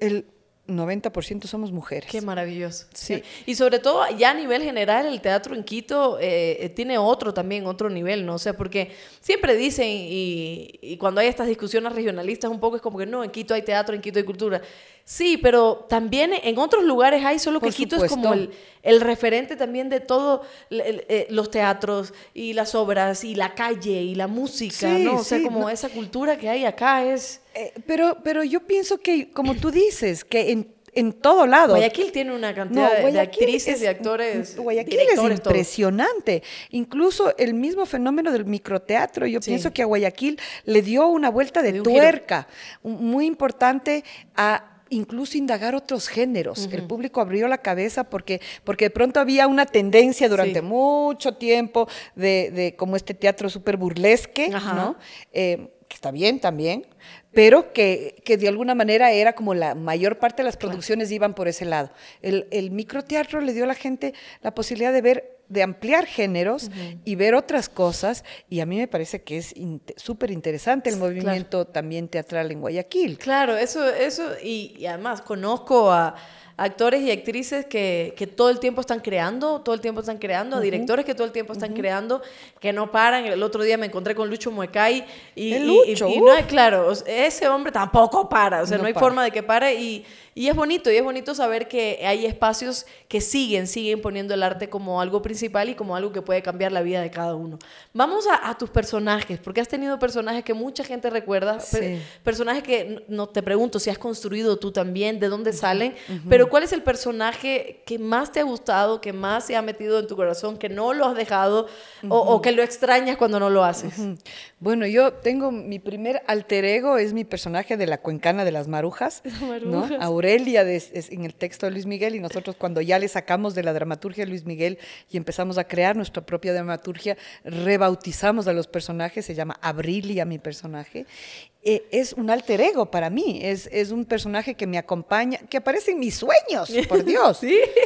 el 90% somos mujeres. Qué maravilloso. Sí. Y sobre todo, ya a nivel general, el teatro en Quito eh, eh, tiene otro también, otro nivel, ¿no? O sea, porque siempre dicen, y, y cuando hay estas discusiones regionalistas, un poco es como que no, en Quito hay teatro, en Quito hay cultura. Sí, pero también en otros lugares hay, solo que Quito es como el, referente también de todos eh, los teatros y las obras y la calle y la música, ¿no? O sea, como esa cultura que hay acá es... Eh, pero, pero yo pienso que, como tú dices, que en todo lado. Guayaquil tiene una cantidad de actrices y actores. Guayaquil es impresionante. Incluso el mismo fenómeno del microteatro, yo pienso que a Guayaquil le dio una vuelta de tuerca muy importante a incluso indagar otros géneros. El público abrió la cabeza porque, porque de pronto había una tendencia durante mucho tiempo de, como este teatro súper burlesque, ¿no? Eh, que está bien también, pero que, de alguna manera era como la mayor parte de las producciones iban por ese lado. El, el microteatro le dio a la gente la posibilidad de ver de ampliar géneros y ver otras cosas. Y a mí me parece que es súper interesante el movimiento también teatral en Guayaquil. Claro, eso, eso y, además conozco a actores y actrices que, todo el tiempo están creando, todo el tiempo están creando, a directores que todo el tiempo están creando, que no paran. El otro día me encontré con Lucho Muecay y, y, no es claro, ese hombre tampoco para, o sea, no, hay forma de que pare y y es bonito, y es bonito saber que hay espacios que siguen, siguen poniendo el arte como algo principal y como algo que puede cambiar la vida de cada uno. Vamos a, tus personajes, porque has tenido personajes que mucha gente recuerda, personajes que no te pregunto si has construido tú también, de dónde salen, pero ¿cuál es el personaje que más te ha gustado, que más se ha metido en tu corazón, que no lo has dejado o, que lo extrañas cuando no lo haces? Bueno, yo tengo mi primer alter ego, es mi personaje de la cuencana de las marujas, Aurelia de, es en el texto de Luis Miguel y nosotros cuando ya le sacamos de la dramaturgia a Luis Miguel y empezamos a crear nuestra propia dramaturgia, rebautizamos a los personajes, se llama Abrilia mi personaje, eh, es un alter ego para mí, es, es un personaje que me acompaña, que aparece en mis sueños, por Dios,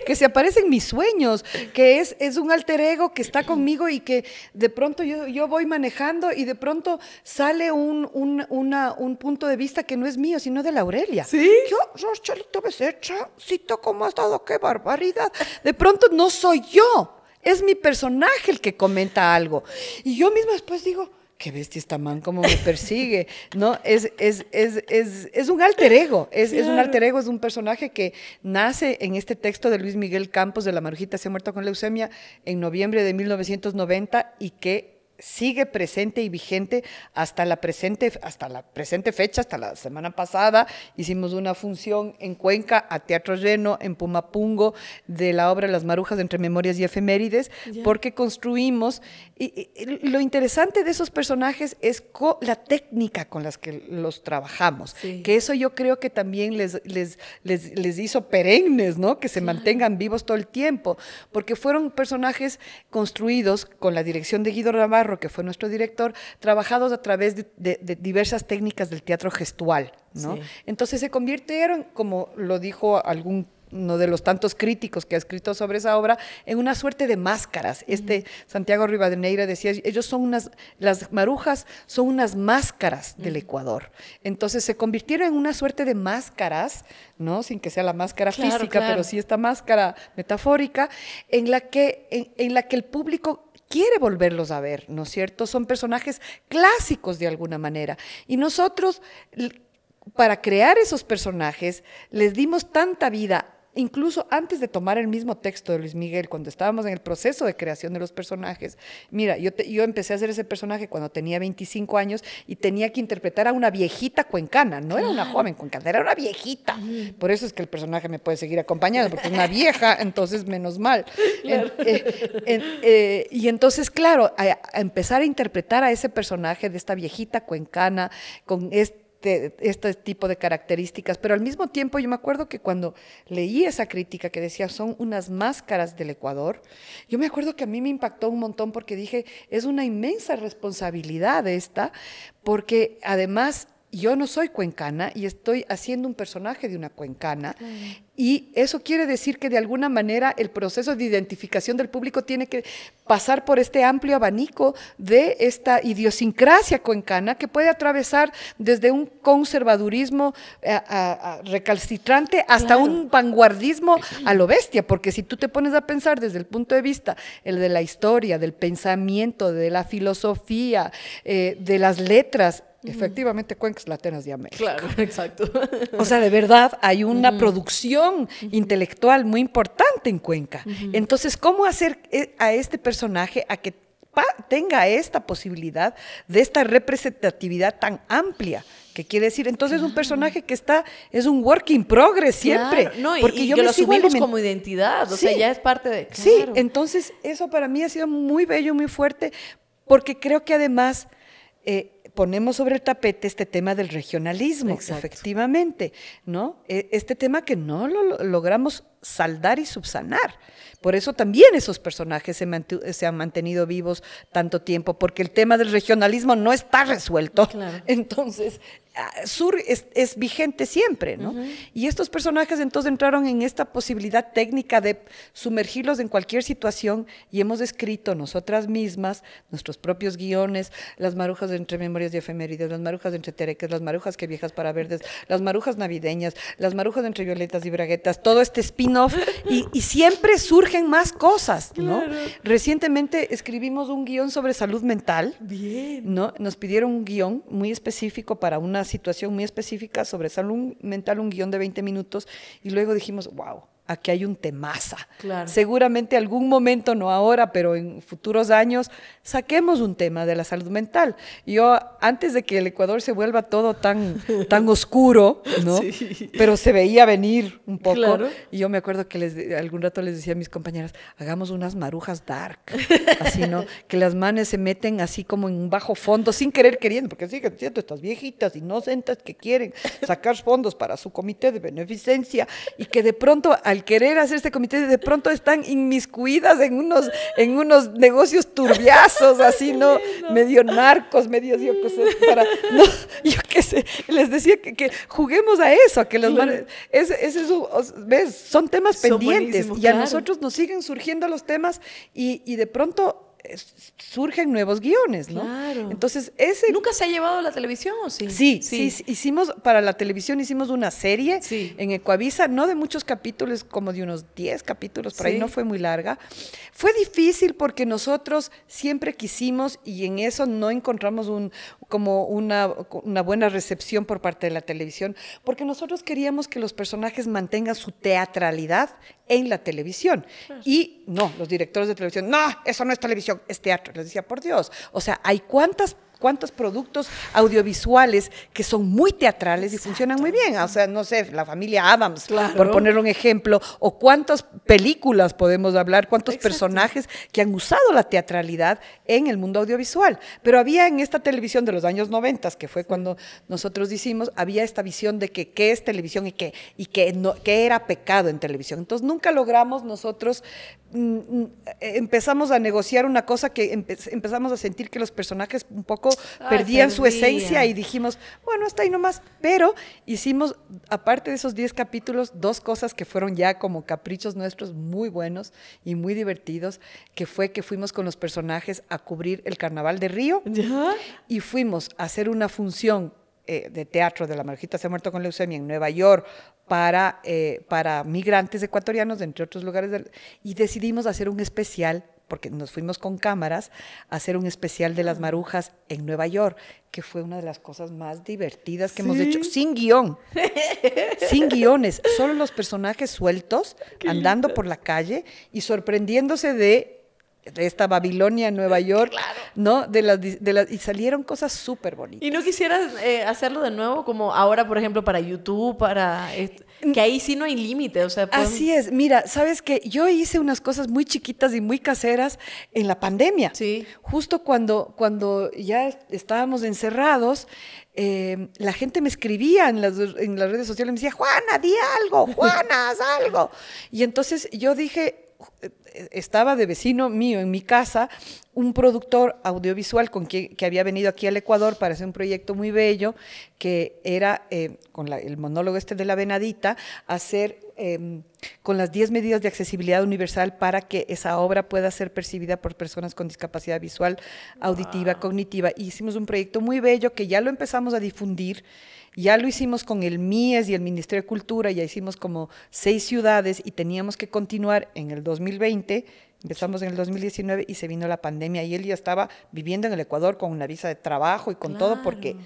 que se aparece en mis sueños, que es, es un alter ego que está conmigo y que de pronto yo, voy manejando y de pronto sale un, un, punto de vista que no es mío, sino de la Aurelia. Yo, Rochelito, ¿ves chacito, cómo has dado, qué barbaridad. De pronto no soy yo, es mi personaje el que comenta algo. Y yo misma después digo qué bestia está man, cómo me persigue, ¿no? Es, es, un alter ego, es, es, un alter ego, es un personaje que nace en este texto de Luis Miguel Campos de La Marujita se ha muerto con leucemia en noviembre de 1990 y que sigue presente y vigente hasta la presente, hasta la presente fecha, hasta la semana pasada. Hicimos una función en Cuenca, a Teatro Lleno, en Pumapungo, de la obra Las Marujas entre Memorias y Efemérides, porque construimos. Y, lo interesante de esos personajes es la técnica con las que los trabajamos, que eso yo creo que también les, les, les, hizo perennes, ¿no? Que se mantengan vivos todo el tiempo, porque fueron personajes construidos con la dirección de Guido Navarro que fue nuestro director, trabajados a través de, diversas técnicas del teatro gestual. ¿no? Entonces se convirtieron, como lo dijo alguno de los tantos críticos que ha escrito sobre esa obra, en una suerte de máscaras. Este Santiago Rivadeneira decía, ellos son unas, las marujas son unas máscaras del Ecuador. Entonces se convirtieron en una suerte de máscaras, ¿no? Sin que sea la máscara física, pero sí esta máscara metafórica, en la que, en la que el público quiere volverlos a ver, ¿no es cierto? Son personajes clásicos de alguna manera. Y nosotros, para crear esos personajes, les dimos tanta vida incluso antes de tomar el mismo texto de Luis Miguel, cuando estábamos en el proceso de creación de los personajes, mira, yo, yo empecé a hacer ese personaje cuando tenía 25 años y tenía que interpretar a una viejita cuencana, no era una joven cuencana, era una viejita. Por eso es que el personaje me puede seguir acompañando, porque es una vieja, entonces menos mal. Eh, eh, y entonces, claro, a empezar a interpretar a ese personaje de esta viejita cuencana con este este, este, tipo de características, pero al mismo tiempo yo me acuerdo que cuando leí esa crítica que decía son unas máscaras del Ecuador, yo me acuerdo que a mí me impactó un montón porque dije, es una inmensa responsabilidad esta, porque además yo no soy cuencana y estoy haciendo un personaje de una cuencana. Y eso quiere decir que de alguna manera el proceso de identificación del público tiene que pasar por este amplio abanico de esta idiosincrasia cuencana que puede atravesar desde un conservadurismo eh, recalcitrante hasta un vanguardismo a lo bestia, porque si tú te pones a pensar desde el punto de vista el de la historia, del pensamiento, de la filosofía, eh, de las letras, Efectivamente, Cuenca es la Atenas de América. Claro, exacto. O sea, de verdad hay una producción intelectual muy importante en Cuenca. Entonces, ¿cómo hacer eh, a este personaje a que tenga esta posibilidad de esta representatividad tan amplia. que quiere decir? Entonces un personaje que está, es un work in progress siempre. y, porque yo lo asumimos como identidad, o sea, ya es parte de... Sí, entonces eso para mí ha sido muy bello, muy fuerte, porque creo que además eh, ponemos sobre el tapete este tema del regionalismo, efectivamente, ¿no? E, este tema que no lo logramos saldar y subsanar. Por eso también esos personajes se, han mantenido vivos tanto tiempo, porque el tema del regionalismo no está resuelto. Entonces, ah, Sur es, vigente siempre, ¿no? Y estos personajes entonces entraron en esta posibilidad técnica de sumergirlos en cualquier situación y hemos escrito nosotras mismas, nuestros propios guiones, las marujas de entre memorias y efemérides, las marujas entre tereques, las marujas que viejas para verdes, las marujas navideñas, las marujas entre violetas y braguetas, todo este spin-off y, siempre surgen más cosas, ¿no? Recientemente escribimos un guión sobre salud mental. ¿no? Nos pidieron un guión muy específico para una situación muy específica sobre salud mental, un guión de 20 minutos y luego dijimos, wow que hay un temaza. Seguramente algún momento, no ahora, pero en futuros años, saquemos un tema de la salud mental. Yo, antes de que el Ecuador se vuelva todo tan, tan oscuro, Pero se veía venir un poco. Y yo me acuerdo que les, algún rato les decía a mis compañeras, hagamos unas marujas dark, así, ¿no? que las manes se meten así como en un bajo fondo, sin querer queriendo, porque siguen siendo estas viejitas inocentes que quieren sacar fondos para su comité de beneficencia y que de pronto al querer hacer este comité, de pronto están inmiscuidas en unos, en unos negocios turbiazos, así, ¿no? Medio narcos, medio, yo qué sé, para, yo qué sé, les decía que, juguemos a eso, que los es, ves, son temas pendientes y a nosotros nos siguen surgiendo los temas y, y de pronto surgen nuevos guiones, ¿no? Claro. Entonces, ese... ¿Nunca se ha llevado a la televisión o sí? Sí, sí, hicimos, para la televisión hicimos una serie en Ecuavisa, no de muchos capítulos, como de unos 10 capítulos, por ahí no fue muy larga. Fue difícil porque nosotros siempre quisimos, y en eso no encontramos un, como una, una buena recepción por parte de la televisión, porque nosotros queríamos que los personajes mantengan su teatralidad en la televisión. Y no, los directores de televisión, no, eso no es televisión, es teatro. Les decía, por Dios, o sea, hay cuántas cuántos productos audiovisuales que son muy teatrales y funcionan muy bien. O sea, no sé, la familia Adams, por poner un ejemplo, o cuántas películas podemos hablar, cuántos personajes que han usado la teatralidad en el mundo audiovisual. Pero había en esta televisión de los años 90, que fue cuando nosotros hicimos, había esta visión de que qué es televisión y qué, y no, qué era pecado en televisión. Entonces nunca logramos nosotros Mm, mm, empezamos a negociar una cosa que empezamos a sentir que los personajes un poco perdían su esencia y dijimos, bueno, está ahí nomás. Pero hicimos, aparte de esos 10 capítulos, dos cosas que fueron ya como caprichos nuestros muy buenos y muy divertidos, que fue que fuimos con los personajes a cubrir el Carnaval de Río y fuimos a hacer una función eh, de teatro de la Marujita se ha muerto con leucemia en Nueva York para, eh, para migrantes ecuatorianos, entre otros lugares. y decidimos hacer un especial porque nos fuimos con cámaras hacer un especial de las ah. marujas en Nueva York, que fue una de las cosas más divertidas que hemos hecho, sin guión, sin guiones, solo los personajes sueltos, andando por la calle y sorprendiéndose de de esta Babilonia, Nueva York, ¿no? De las, las, y salieron cosas súper bonitas. ¿Y no quisieras eh, hacerlo de nuevo, como ahora, por ejemplo, para YouTube, para... Que ahí sí no hay límite, o sea... Pues Así es, mira, sabes que yo hice unas cosas muy chiquitas y muy caseras en la pandemia. Sí. Justo cuando, cuando ya estábamos encerrados, em, la gente me escribía en las, en las redes sociales, me decía, Juana, di algo, Juana, haz algo. Y entonces yo dije, estaba de vecino mío en mi casa un productor audiovisual con quien, que había venido aquí al Ecuador para hacer un proyecto muy bello, que era, eh, con el monólogo este de la venadita, hacer em, con las 10 medidas de accesibilidad universal para que esa obra pueda ser percibida por personas con discapacidad visual, auditiva, cognitiva. hicimos un proyecto muy bello que ya lo empezamos a difundir ya lo hicimos con el MIES y el Ministerio de Cultura, ya hicimos como seis ciudades y teníamos que continuar en el 2020. Empezamos en el 2019 y se vino la pandemia y él ya estaba viviendo en el Ecuador con una visa de trabajo y con todo porque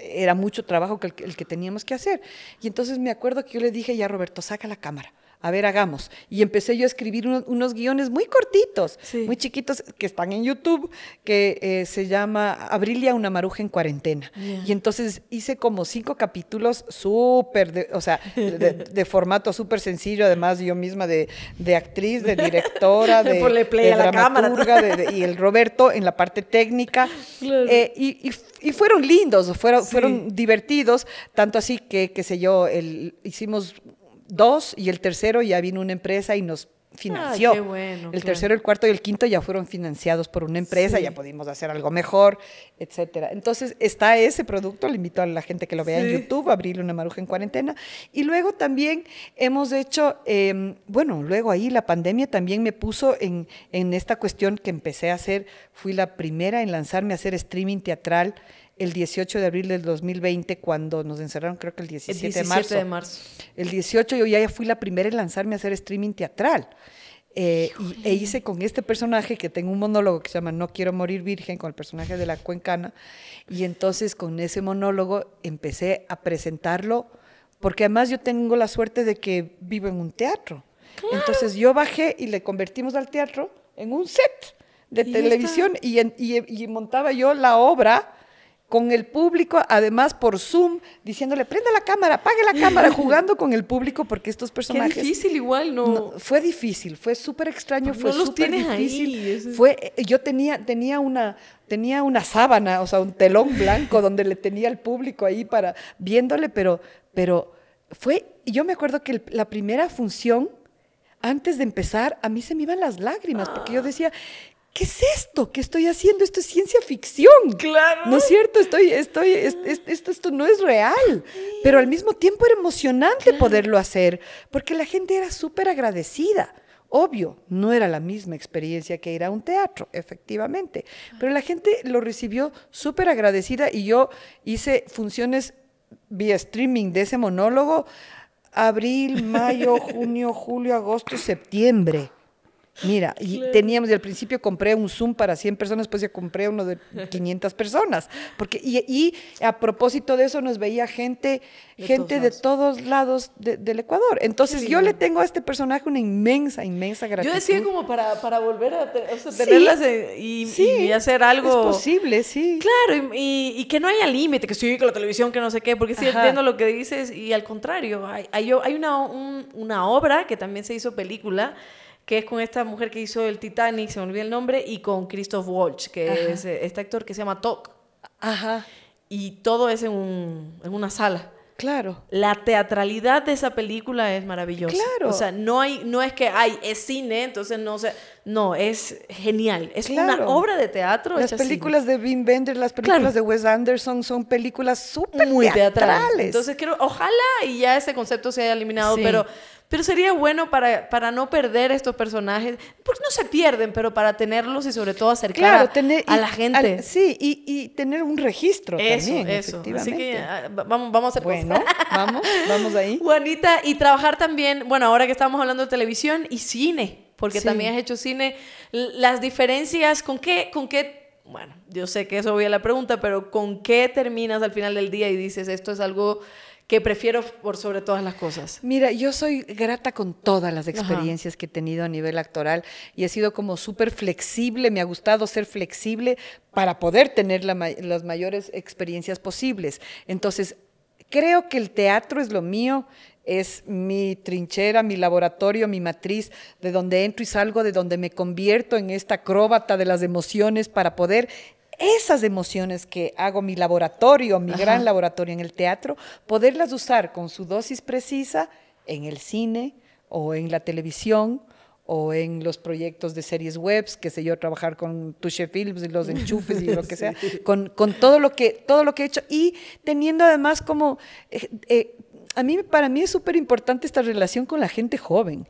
era mucho trabajo el, que teníamos que hacer. Y entonces me acuerdo que yo le dije ya Roberto, saca la cámara a ver, hagamos. Y empecé yo a escribir unos, guiones muy cortitos, muy chiquitos, que están en YouTube, que eh, se llama Abrilia una maruja en cuarentena. Y entonces hice como cinco capítulos súper, o sea, de, formato súper sencillo, además yo misma de, actriz, de directora, de, la cámara. y el Roberto en la parte técnica. Eh, y, fueron lindos, fueron, fueron divertidos, tanto así que, qué sé yo, el, hicimos dos y el tercero ya vino una empresa y nos financió. el tercero, el cuarto y el quinto ya fueron financiados por una empresa, ya pudimos hacer algo mejor, etcétera. Entonces, está ese producto, le invito a la gente que lo vea en YouTube, abrirle una maruja en cuarentena. Y luego también hemos hecho, em, bueno, luego ahí la pandemia también me puso en, en esta cuestión que empecé a hacer, fui la primera en lanzarme a hacer streaming teatral el 18 de abril del 2020, cuando nos encerraron, creo que el 17, de, marzo. El 18 yo ya fui la primera en lanzarme a hacer streaming teatral. Eh, e hice con este personaje que tengo un monólogo que se llama No quiero morir virgen, con el personaje de la cuencana. Y entonces con ese monólogo empecé a presentarlo, porque además yo tengo la suerte de que vivo en un teatro. Entonces yo bajé y le convertimos al teatro en un set de televisión y, y montaba yo la obra con el público, además por Zoom, diciéndole, prenda la cámara, apague la cámara, jugando con el público, porque estos personajes... Fue difícil igual, ¿no? fue difícil, fue súper extraño, fue súper difícil. Fue, eh, yo tenía, tenía una, tenía una sábana, o sea, un telón blanco donde le tenía al público ahí para viéndole, pero, pero fue, yo me acuerdo que la primera función, antes de empezar, a mí se me iban las lágrimas, porque yo decía, ¿qué es esto? ¿Qué estoy haciendo? Esto es ciencia ficción. Claro. ¿No es cierto? Estoy, estoy, esto, esto no es real. Pero al mismo tiempo era emocionante poderlo hacer, porque la gente era súper agradecida. Obvio, no era la misma experiencia que ir a un teatro, efectivamente. Pero la gente lo recibió súper agradecida y yo hice funciones vía streaming de ese monólogo abril, mayo, junio, julio, agosto, septiembre. Mira, y teníamos, y al principio compré un Zoom para 100 personas, pues ya compré uno de 500 personas. Porque, y, a propósito de eso, nos veía gente, gente de todos lados del Ecuador. Entonces, yo le tengo a este personaje una inmensa, inmensa gratitud. Yo decía como para, volver a tenerlas y, hacer algo. Es posible, sí. Claro, y, que no haya límite, que estoy con la televisión, que no sé qué, porque sí entiendo lo que dices, y al contrario, hay, hay, una, una obra que también se hizo película que es con esta mujer que hizo el Titanic, se me olvidó el nombre, y con Christoph Waltz, que es eh, este actor que se llama Tok. Ajá. Y todo es en, una sala. Claro. La teatralidad de esa película es maravillosa. Claro. O sea, no, hay, no es que, hay es cine, entonces no sé. No, es genial. Es una obra de teatro. Las películas de Wim Wenders, las películas de Wes Anderson son películas súper Muy teatrales. Entonces, quiero, ojalá y ya ese concepto se haya eliminado, pero pero sería bueno para, no perder estos personajes, Pues no se pierden, pero para tenerlos y sobre todo acercar claro, a, la gente. sí, y, tener un registro eso, también, eso. Así que ah, vamos, vamos a hacer Bueno, vamos, vamos ahí. Juanita, y trabajar también, bueno, ahora que estamos hablando de televisión y cine, porque también has hecho cine, las diferencias, ¿con qué, con qué bueno, yo sé que es obvia la pregunta, pero ¿con qué terminas al final del día y dices esto es algo que prefiero por sobre todas las cosas? Mira, yo soy grata con todas las experiencias que he tenido a nivel actoral y he sido como súper flexible, me ha gustado ser flexible para poder tener las mayores experiencias posibles. Entonces, creo que el teatro es lo mío, es mi trinchera, mi laboratorio, mi matriz, de donde entro y salgo, de donde me convierto en esta acróbata de las emociones para poder esas emociones que hago mi laboratorio, mi gran laboratorio en el teatro, poderlas usar con su dosis precisa en el cine o en la televisión o en los proyectos de series webs, que sé yo, trabajar con Touche Films y los enchufes y lo que sea, con, todo, lo que, todo lo que he hecho y teniendo además como eh, eh, a mí, para mí es súper importante esta relación con la gente joven,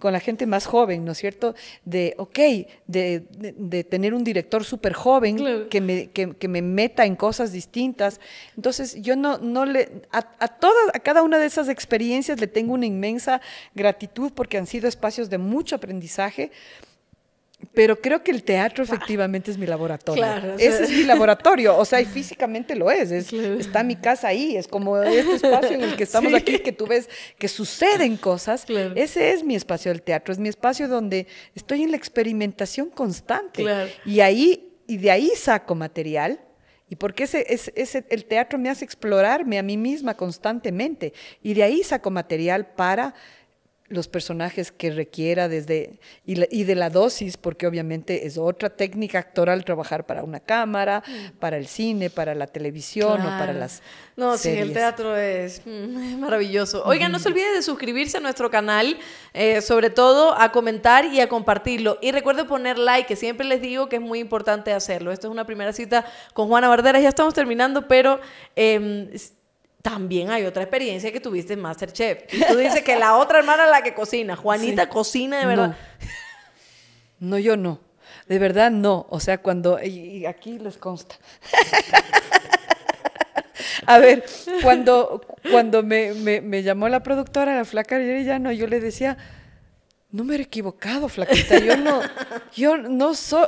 con la gente más joven, ¿no es cierto? De, ok, de, tener un director súper joven que, me, meta en cosas distintas. Entonces, yo no, no le, a, a cada una de esas experiencias le tengo una inmensa gratitud porque han sido espacios de mucho aprendizaje. Pero creo que el teatro efectivamente es mi laboratorio. Ese es mi laboratorio. O sea, físicamente lo es. Está mi casa ahí. Es como este espacio en el que estamos aquí, que tú ves que suceden cosas. Ese es mi espacio del teatro. Es mi espacio donde estoy en la experimentación constante. Y ahí, y de ahí saco material. Y porque el teatro me hace explorarme a mí misma constantemente. Y de ahí saco material para los personajes que requiera desde y, de la dosis, porque obviamente es otra técnica actoral trabajar para una cámara, mm. para el cine, para la televisión o para las No, sí, el teatro es mm, maravilloso. Oigan, no se olvide de suscribirse a nuestro canal, eh, sobre todo a comentar y a compartirlo. Y recuerde poner like, que siempre les digo que es muy importante hacerlo. Esto es una primera cita con Juana Bardera, ya estamos terminando, pero... Eh, también hay otra experiencia que tuviste en Masterchef. Y tú dices que la otra hermana es la que cocina. Juanita cocina de verdad. No. yo no. De verdad no. O sea, cuando. Y, aquí les consta. A ver, cuando, cuando me, llamó la productora, la flaca no yo le decía no me he equivocado, flaquita. Yo no, yo no soy,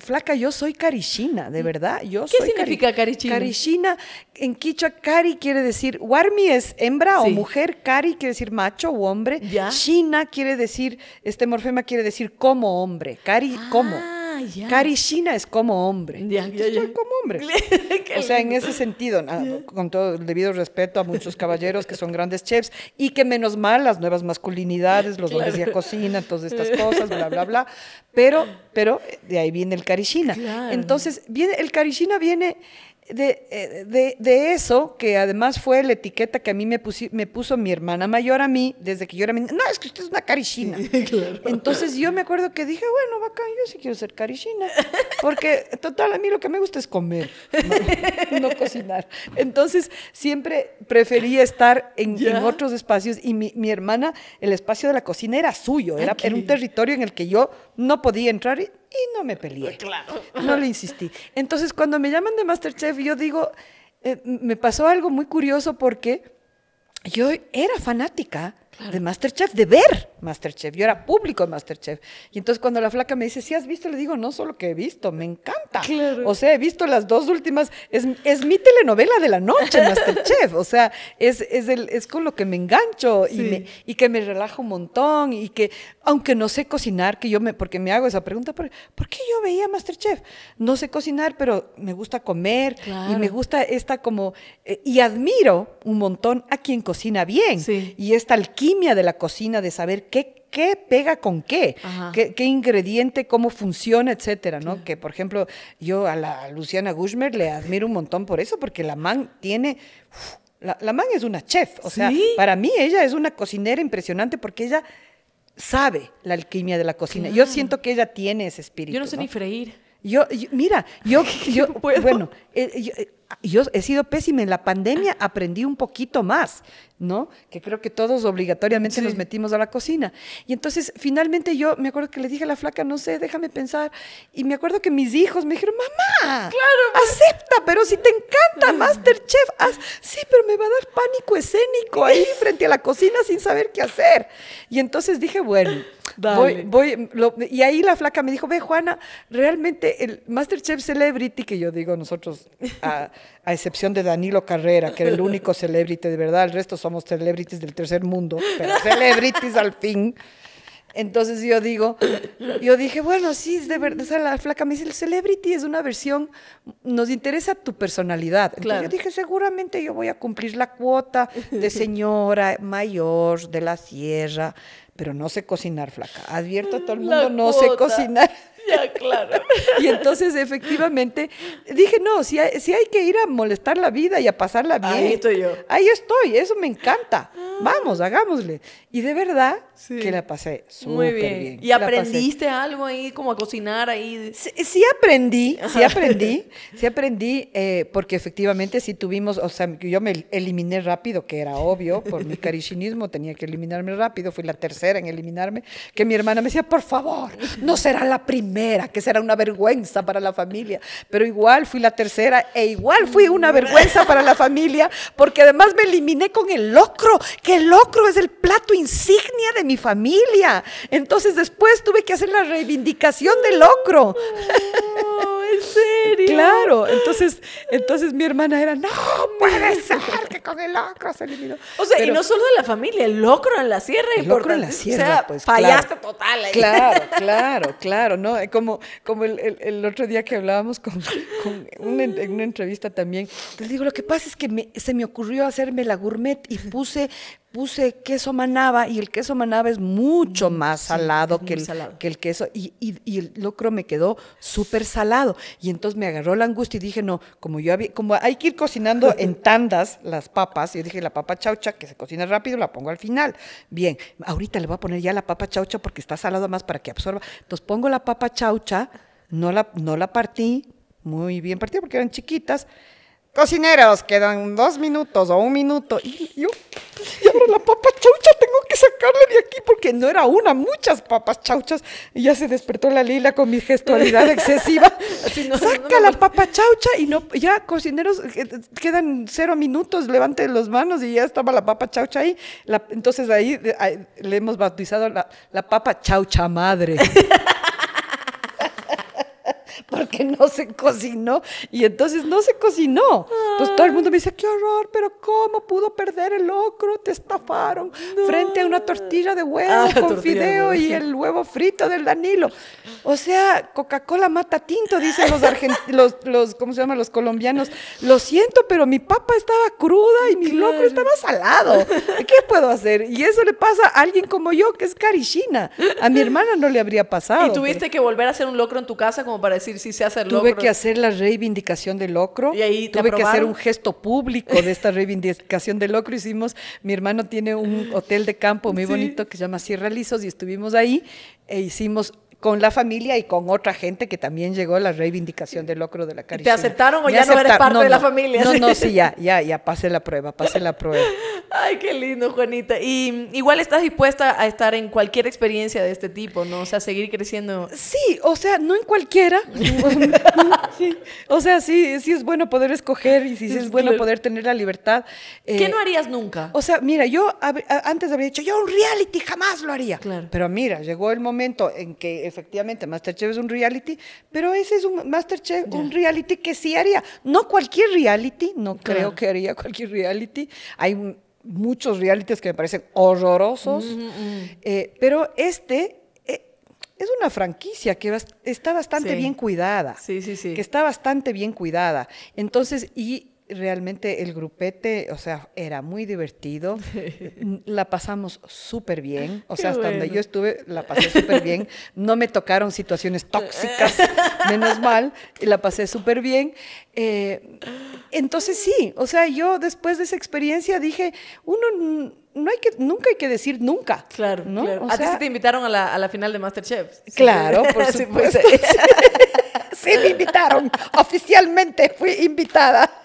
flaca, yo soy carichina, de verdad. Yo ¿Qué significa carichina? Carichina, en quichua, cari quiere decir, warmi es hembra o mujer, cari quiere decir macho o hombre, china quiere decir, este morfema quiere decir como hombre, cari como. Ah, Karishina es como hombre. como hombre. o sea, en ese sentido, con todo el debido respeto a muchos caballeros que son grandes chefs y que menos mal las nuevas masculinidades, los claro. de ya cocinan, todas estas cosas, bla, bla, bla. Pero, pero de ahí viene el Karishina Entonces, el Karishina viene eh, de, de, eso, que además fue la etiqueta que a mí me, me, puso mi hermana mayor a mí, desde que yo era no, es que usted es una carichina. Entonces yo me acuerdo que dije, bueno, bacán, yo sí quiero ser carichina, porque total, a mí lo que me gusta es comer, no, cocinar. Entonces siempre prefería estar en, otros espacios y mi, hermana, el espacio de la cocina era suyo, era, era un territorio en el que yo no podía entrar y y no me peleé. No le insistí. Entonces, cuando me llaman de Masterchef, yo digo, eh, me pasó algo muy curioso porque yo era fanática de Masterchef, de ver Masterchef. Yo era público de Masterchef. Y entonces cuando la flaca me dice, ¿sí has visto? Le digo, no, solo que he visto, me encanta. O sea, he visto las dos últimas. Es, es mi telenovela de la noche, Masterchef. O sea, es, es, el, es con lo que me engancho y, me, y, que me relajo un montón. Y que, aunque no sé cocinar, que yo me, porque me hago esa pregunta, ¿por, qué yo veía Masterchef? No sé cocinar, pero me gusta comer y me gusta esta como. Eh, y admiro un montón a quien cocina bien. y Y esta alquimia de la cocina, de saber qué, qué pega con qué, qué, ingrediente, cómo funciona, etcétera, ¿no? Que, por ejemplo, yo a la Luciana Gushmer le admiro un montón por eso, porque la man tiene... la, man es una chef, o sea, para mí ella es una cocinera impresionante porque ella sabe la alquimia de la cocina. Yo siento que ella tiene ese espíritu. Yo no sé ni freír. Yo, mira, yo, yo bueno, eh, eh, yo, he sido pésima en la pandemia, aprendí un poquito más. ¿no? Que creo que todos obligatoriamente nos metimos a la cocina. Y entonces finalmente yo me acuerdo que le dije a la flaca, no sé, déjame pensar. Y me acuerdo que mis hijos me dijeron, mamá, claro, acepta, pero si te encanta Masterchef, sí, pero me va a dar pánico escénico ahí frente a la cocina sin saber qué hacer. Y entonces dije, bueno, voy, y ahí la flaca me dijo, ve Juana, realmente el Masterchef Celebrity, que yo digo nosotros... A, a excepción de Danilo Carrera, que era el único celebrity de verdad, el resto somos celebrities del tercer mundo, pero celebrities al fin. Entonces yo digo, yo dije, bueno, sí, es de verdad, o la flaca me dice, el celebrity es una versión, nos interesa tu personalidad. Entonces yo dije, seguramente yo voy a cumplir la cuota de señora mayor de la sierra, pero no sé cocinar, flaca. Advierto a todo el mundo, no sé cocinar. Ya, claro. Y entonces, efectivamente, dije, no, si hay, si hay que ir a molestar la vida y a pasarla bien. Ahí estoy yo. Ahí estoy, eso me encanta. Ah. Vamos, hagámosle. Y de verdad que la pasé súper bien. bien. ¿Y aprendiste algo ahí, como a cocinar ahí? Sí, aprendí, sí aprendí, sí eh, aprendí, porque efectivamente si tuvimos, o sea, yo me eliminé rápido, que era obvio, por mi carichinismo tenía que eliminarme rápido, fui la tercera en eliminarme, que mi hermana me decía, por favor, no será la primera que será una vergüenza para la familia, pero igual fui la tercera e igual fui una vergüenza para la familia, porque además me eliminé con el locro, que el locro es el plato insignia de mi familia. Entonces después tuve que hacer la reivindicación del locro. Oh. ¿En serio? Claro, entonces, entonces mi hermana era, no puede ser que con el locro se eliminó. O sea, y no solo de la familia, el locro en la sierra. El locro en la sierra, pues, fallaste total. Claro, claro, claro, ¿no? Eh, como, como el, el, otro día que hablábamos con, con en una entrevista también, les digo, lo que pasa es que me, se me ocurrió hacerme la gourmet y puse puse queso manaba y el queso manaba es mucho mm, más salado, que el, que el, queso y, y, el locro me quedó súper salado y entonces me agarró la angustia y dije no, como yo había, como hay que ir cocinando en tandas las papas, yo dije la papa chaucha que se cocina rápido la pongo al final, bien, ahorita le voy a poner ya la papa chaucha porque está salado más para que absorba, entonces pongo la papa chaucha, no la, no la partí muy bien partida porque eran chiquitas Cocineros, quedan dos minutos o un minuto. Y yo, y ahora la papa chaucha tengo que sacarla de aquí porque no era una, muchas papas chauchas. Y ya se despertó la Lila con mi gestualidad excesiva. Saca la papa chaucha y no, ya cocineros, eh, quedan cero minutos, levante los manos y ya estaba la papa chaucha ahí. entonces eh, ahí, le hemos bautizado la, la papa chaucha madre. que no se cocinó y entonces no se cocinó. pues todo el mundo me dice, qué horror, pero ¿cómo pudo perder el locro? Te estafaron frente a una tortilla de huevo ah, con fideo y el huevo frito del Danilo. O sea, Coca-Cola mata tinto, dicen los, los, los, ¿cómo se llama? Los colombianos. Lo siento, pero mi papa estaba cruda y mi locro estaba salado. ¿Qué puedo hacer? Y eso le pasa a alguien como yo, que es carichina. A mi hermana no le habría pasado. Y tuviste que volver a hacer un locro en tu casa como para decir si sí, se tuve que hacer la reivindicación del locro. Tuve que hacer un gesto público de esta reivindicación del locro. Hicimos, mi hermano tiene un hotel de campo muy bonito que se llama Sierra Lizos y estuvimos ahí e hicimos con la familia y con otra gente que también llegó a la reivindicación del locro de la caricia. ¿Te aceptaron o ya no eres parte de la familia? No, no, sí, ya, ya, ya, pasé la prueba, pase la prueba. Ay, qué lindo, Juanita. Y igual estás dispuesta a estar en cualquier experiencia de este tipo, ¿no? O sea, seguir creciendo. Sí, o sea, no en cualquiera. O sea, sí, sí es bueno poder escoger y sí, es bueno poder tener la libertad. Eh, ¿Qué no harías nunca? O sea, mira, yo antes habría dicho, yo un reality jamás lo haría. Claro. Pero mira, llegó el momento en que efectivamente Masterchef es un reality, pero ese es un Masterchef, un reality que sí haría. No cualquier reality, no creo que haría cualquier reality. Hay muchos realities que me parecen horrorosos, eh, pero este eh, es una franquicia que está bastante bien cuidada. Que está bastante bien cuidada. Entonces, y realmente el grupete, o sea, era muy divertido. La pasamos súper bien. O sea, hasta donde yo estuve, la pasé súper bien. No me tocaron situaciones tóxicas, menos mal. la pasé súper bien. Eh, entonces, sí, o sea, yo después de esa experiencia dije, uno no hay que, nunca hay que decir nunca. Claro, a ti te invitaron a la, final de Masterchef. Claro, sí. por pues. supuesto. sí, me invitaron. Oficialmente fui invitada.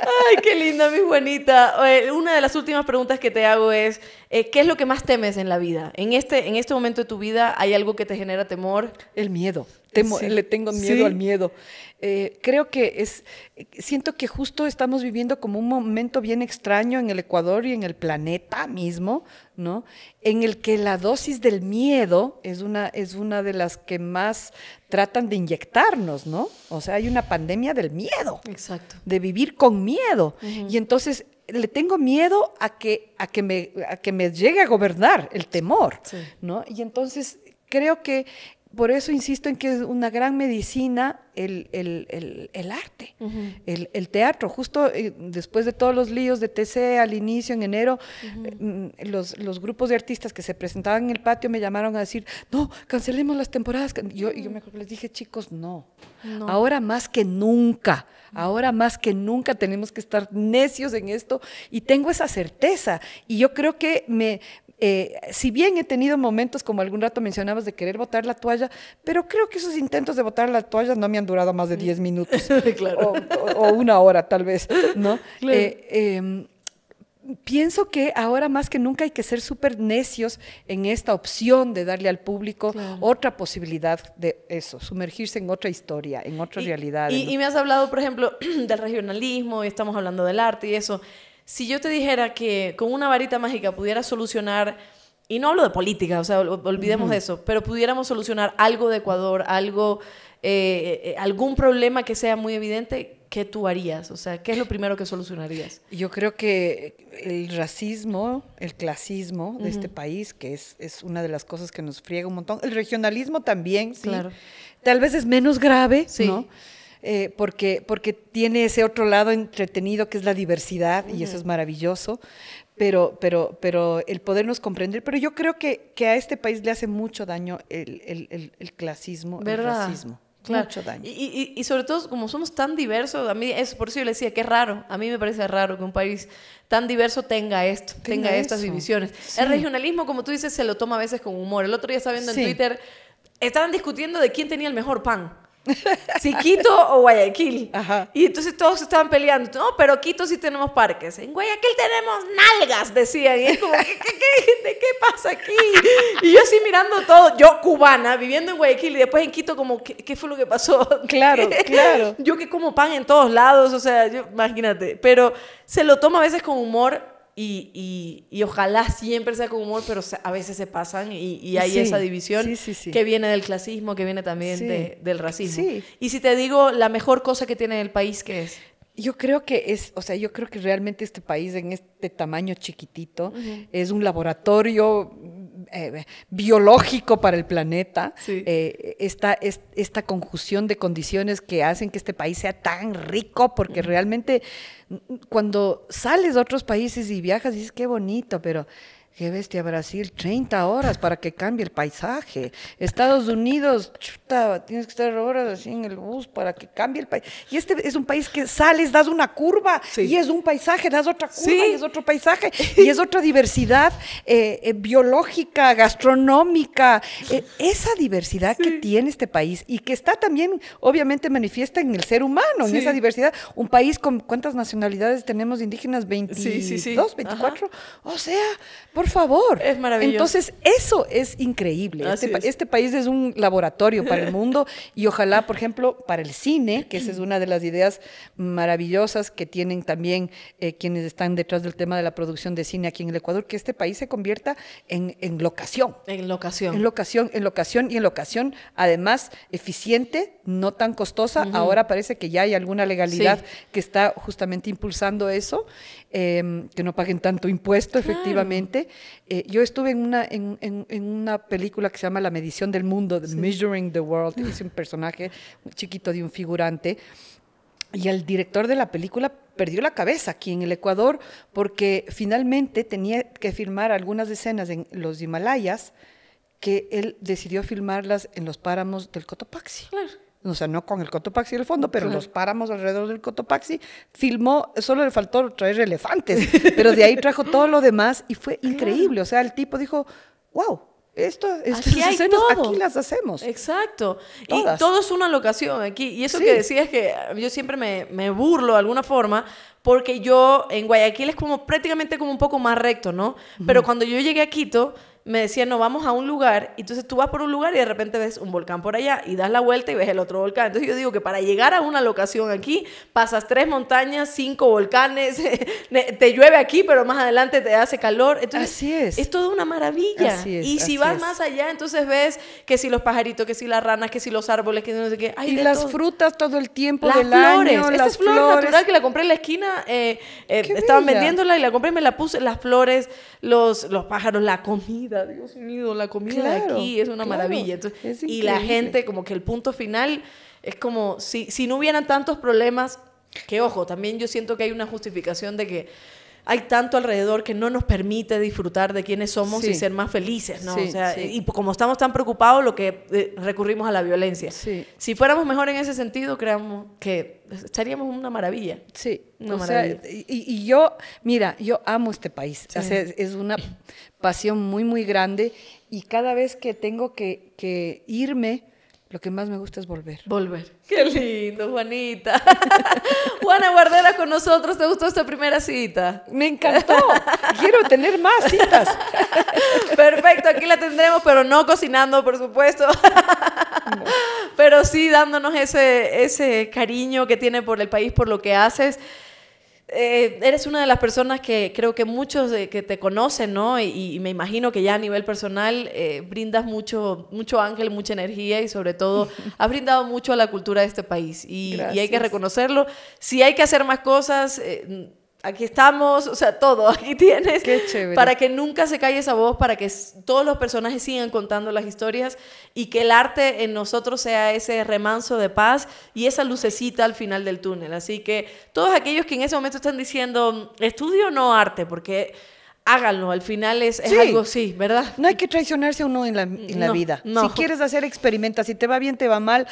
Ay, qué linda, mi Juanita. Una de las últimas preguntas que te hago es, eh, ¿qué es lo que más temes en la vida? En este, en este momento de tu vida, ¿hay algo que te genera temor? El miedo le tengo miedo al miedo. Eh, creo que es, siento que justo estamos viviendo como un momento bien extraño en el Ecuador y en el planeta mismo, ¿no? En el que la dosis del miedo es una, es una de las que más tratan de inyectarnos, ¿no? O sea, hay una pandemia del miedo. Exacto. De vivir con miedo. Y entonces le tengo miedo a que, a que, me, que me llegue a gobernar el temor, ¿no? Y entonces creo que por eso insisto en que es una gran medicina el, arte, el, teatro. Justo eh, después de todos los líos de TC al inicio, en enero, mm, los, grupos de artistas que se presentaban en el patio me llamaron a decir, no, cancelemos las temporadas. Yo, yo me les dije, chicos, no. Ahora más que nunca, ahora más que nunca tenemos que estar necios en esto y tengo esa certeza. Y yo creo que me, eh, si bien he tenido momentos, como algún rato mencionabas, de querer botar la toalla, pero creo que esos intentos de botar la toalla no me han durado más de 10 mm. minutos claro. o, una hora tal vez, ¿no? Eh, em, pienso que ahora más que nunca hay que ser súper necios en esta opción de darle al público otra posibilidad de eso, sumergirse en otra historia, en otra realidad. Y, y me has hablado, por ejemplo, del regionalismo, y estamos hablando del arte y eso si yo te dijera que con una varita mágica pudieras solucionar, y no hablo de política, o sea, olvidemos eso, pero pudiéramos solucionar algo de Ecuador, algo, eh, eh, eh, algún problema que sea muy evidente, ¿qué tú harías? O sea, ¿qué es lo primero que solucionarías? Yo creo que el racismo, el clasismo de este país, que es, es, una de las cosas que nos friega un montón, el regionalismo también, Claro. Tal vez es menos grave, sí. ¿no? Eh, porque, porque tiene ese otro lado entretenido que es la diversidad y eso es maravilloso, pero, pero, pero el podernos comprender. Pero yo creo que, que a este país le hace mucho daño el, el, el, clasismo, el racismo. Mucho daño. Y, sobre todo, como somos tan diversos, a mí es por eso yo le decía que es raro. A mí me parece raro que un país tan diverso tenga esto, tenga, estas divisiones. El regionalismo, como tú dices, se lo toma a veces con humor. El otro día estaba viendo en Twitter, estaban discutiendo de quién tenía el mejor pan si Quito o Guayaquil. Y entonces todos estaban peleando. No, pero Quito sí tenemos parques. En Guayaquil tenemos nalgas, decían. Y ¿qué, pasa aquí? Y yo así mirando todo. Yo, cubana, viviendo en Guayaquil y después en Quito, como, ¿qué, fue lo que pasó? Claro, claro. Yo que como pan en todos lados, o sea, imagínate. Pero se lo toma a veces con humor y, y, y, ojalá siempre sea con humor, pero a veces se pasan y, hay esa división que viene del clasismo, que viene también del racismo. Y si te digo la mejor cosa que tiene el país, ¿qué es? Yo creo que es, o sea, yo creo que realmente este país en este tamaño chiquitito es un laboratorio eh, biológico para el planeta. Eh, esta, es, esta conjunción de condiciones que hacen que este país sea tan rico, porque realmente mm, cuando sales a otros países y viajas dices qué bonito, pero Qué bestia, Brasil, 30 horas para que cambie el paisaje. Estados Unidos, chuta, tienes que estar horas así en el bus para que cambie el país. Y este es un país que sales, das una curva y es un paisaje, das otra curva y es otro paisaje. Y es otra diversidad eh, eh, biológica, gastronómica. Eh, esa diversidad que tiene este país y que está también, obviamente, manifiesta en el ser humano, en esa diversidad. Un país con cuántas nacionalidades tenemos indígenas, 22, 24. O sea, por por favor. Es maravilloso. Entonces, eso es increíble. Este, este, país es un laboratorio para el mundo y ojalá, por ejemplo, para el cine, que esa es una de las ideas maravillosas que tienen también eh, quienes están detrás del tema de la producción de cine aquí en el Ecuador, que este país se convierta en, locación. En locación. En locación, en locación y en locación, además, eficiente, no tan costosa. Ahora parece que ya hay alguna legalidad que está justamente impulsando eso. Em, que no paguen tanto impuesto, efectivamente. Eh, yo estuve en una, en, en, una película que se llama La medición del mundo, Measuring the World, es un personaje chiquito de un figurante. Y el director de la película perdió la cabeza aquí en el Ecuador porque finalmente tenía que filmar algunas escenas en los Himalayas que él decidió filmarlas en los páramos del Cotopaxi. Claro o sea, no con el Cotopaxi el fondo, pero los páramos alrededor del Cotopaxi, filmó, solo le faltó traer elefantes, pero de ahí trajo todo lo demás y fue increíble, o sea, el tipo dijo, wow, esto, aquí aquí las hacemos. Exacto. Y todo es una locación aquí. Y eso que decías es que ah, yo siempre me, me, burlo de alguna forma, porque yo en Guayaquil es como prácticamente como un poco más recto, ¿no? Pero cuando yo llegué a Quito, me decían no, vamos a un lugar, y entonces tú vas por un lugar y de repente ves un volcán por allá, y das la vuelta y ves el otro volcán. Entonces yo digo que para llegar a una locación aquí, pasas tres montañas, cinco volcanes, te llueve aquí, pero más adelante te hace calor. Entonces, así es. Es toda una maravilla. Así es, y si vas más allá, entonces ves que si los pajaritos, que si las ranas, que si los árboles, que no sé qué. y las frutas todo el tiempo las flores. flor flores. natural que la compré en la esquina, eh, eh, estaban vendiéndola y la compré y me la puse, las flores, los, los pájaros, la comida Dios mío, la comida de aquí es una maravilla. y la gente, como que el punto final es como, si, si no hubieran tantos problemas, que ojo, también yo siento que hay una justificación de que hay tanto alrededor que no nos permite disfrutar de quiénes somos y ser más felices, ¿no? o sea, y como estamos tan preocupados, lo que eh, recurrimos a la violencia. Si fuéramos mejor en ese sentido, creamos que estaríamos una maravilla. Sí, una y, yo, mira, yo amo este país. es una pasión muy, muy grande y cada vez que tengo que irme lo que más me gusta es volver. Volver. Qué lindo, Juanita. Juana Guardera con nosotros. ¿Te gustó esta primera cita? Me encantó. Quiero tener más citas. Perfecto, aquí la tendremos, pero no cocinando, por supuesto. Pero sí dándonos ese, ese cariño que tiene por el país, por lo que haces. Eh, eres una de las personas que creo que muchos eh, que te conocen, ¿no? Y, me imagino que ya a nivel personal eh, brindas mucho, mucho ángel, mucha energía y sobre todo has brindado mucho a la cultura de este país y, hay que reconocerlo. Si hay que hacer más cosas, aquí estamos, o sea, todo, aquí tienes. Qué chévere. Para que nunca se calle esa voz, para que todos los personajes sigan contando las historias y que el arte en nosotros sea ese remanso de paz y esa lucecita al final del túnel. Así que todos aquellos que en ese momento están diciendo, estudio no arte, porque háganlo. Al final es, algo, sí, ¿verdad? No hay que traicionarse uno en la, vida. Si quieres hacer, experimenta. Si te va bien, te va mal.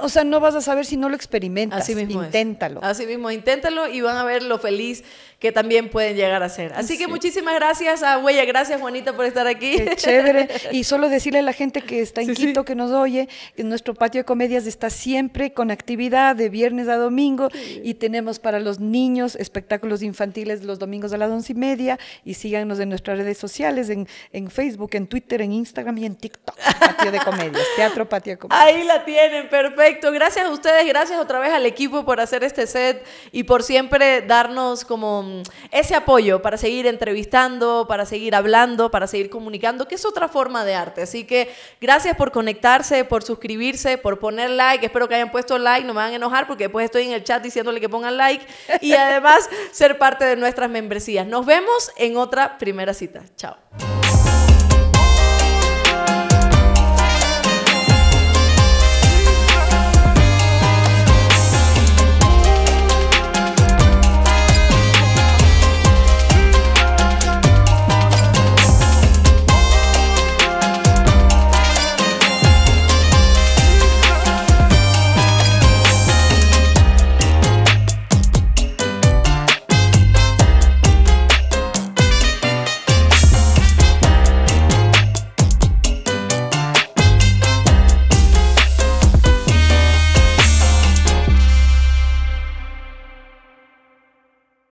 O sea, no vas a saber si no lo experimentas. Así mismo. Inténtalo. Así mismo, inténtalo y van a ver lo feliz que también pueden llegar a ser. Así que muchísimas gracias a ah, Huella. Gracias, Juanita, por estar aquí. Qué chévere. Y solo decirle a la gente que está en Quito, que nos oye, que nuestro patio de comedias está siempre con actividad de viernes a domingo y tenemos para los niños espectáculos infantiles los domingos a las once y media y síganos en nuestras redes sociales, en, Facebook, en Twitter, en Instagram y en TikTok. Patio de Comedias, Teatro Patio de Comedias. Ahí la tienen, perfecto. Gracias a ustedes, gracias otra vez al equipo por hacer este set y por siempre darnos como mm, ese apoyo para seguir entrevistando, para seguir hablando, para seguir comunicando, que es otra forma de arte. Así que gracias por conectarse, por suscribirse, por poner like. Espero que hayan puesto like, no me van a enojar porque después estoy en el chat diciéndole que pongan like y además ser parte de nuestras membresías. Nos vemos en otra primera cita. Chao.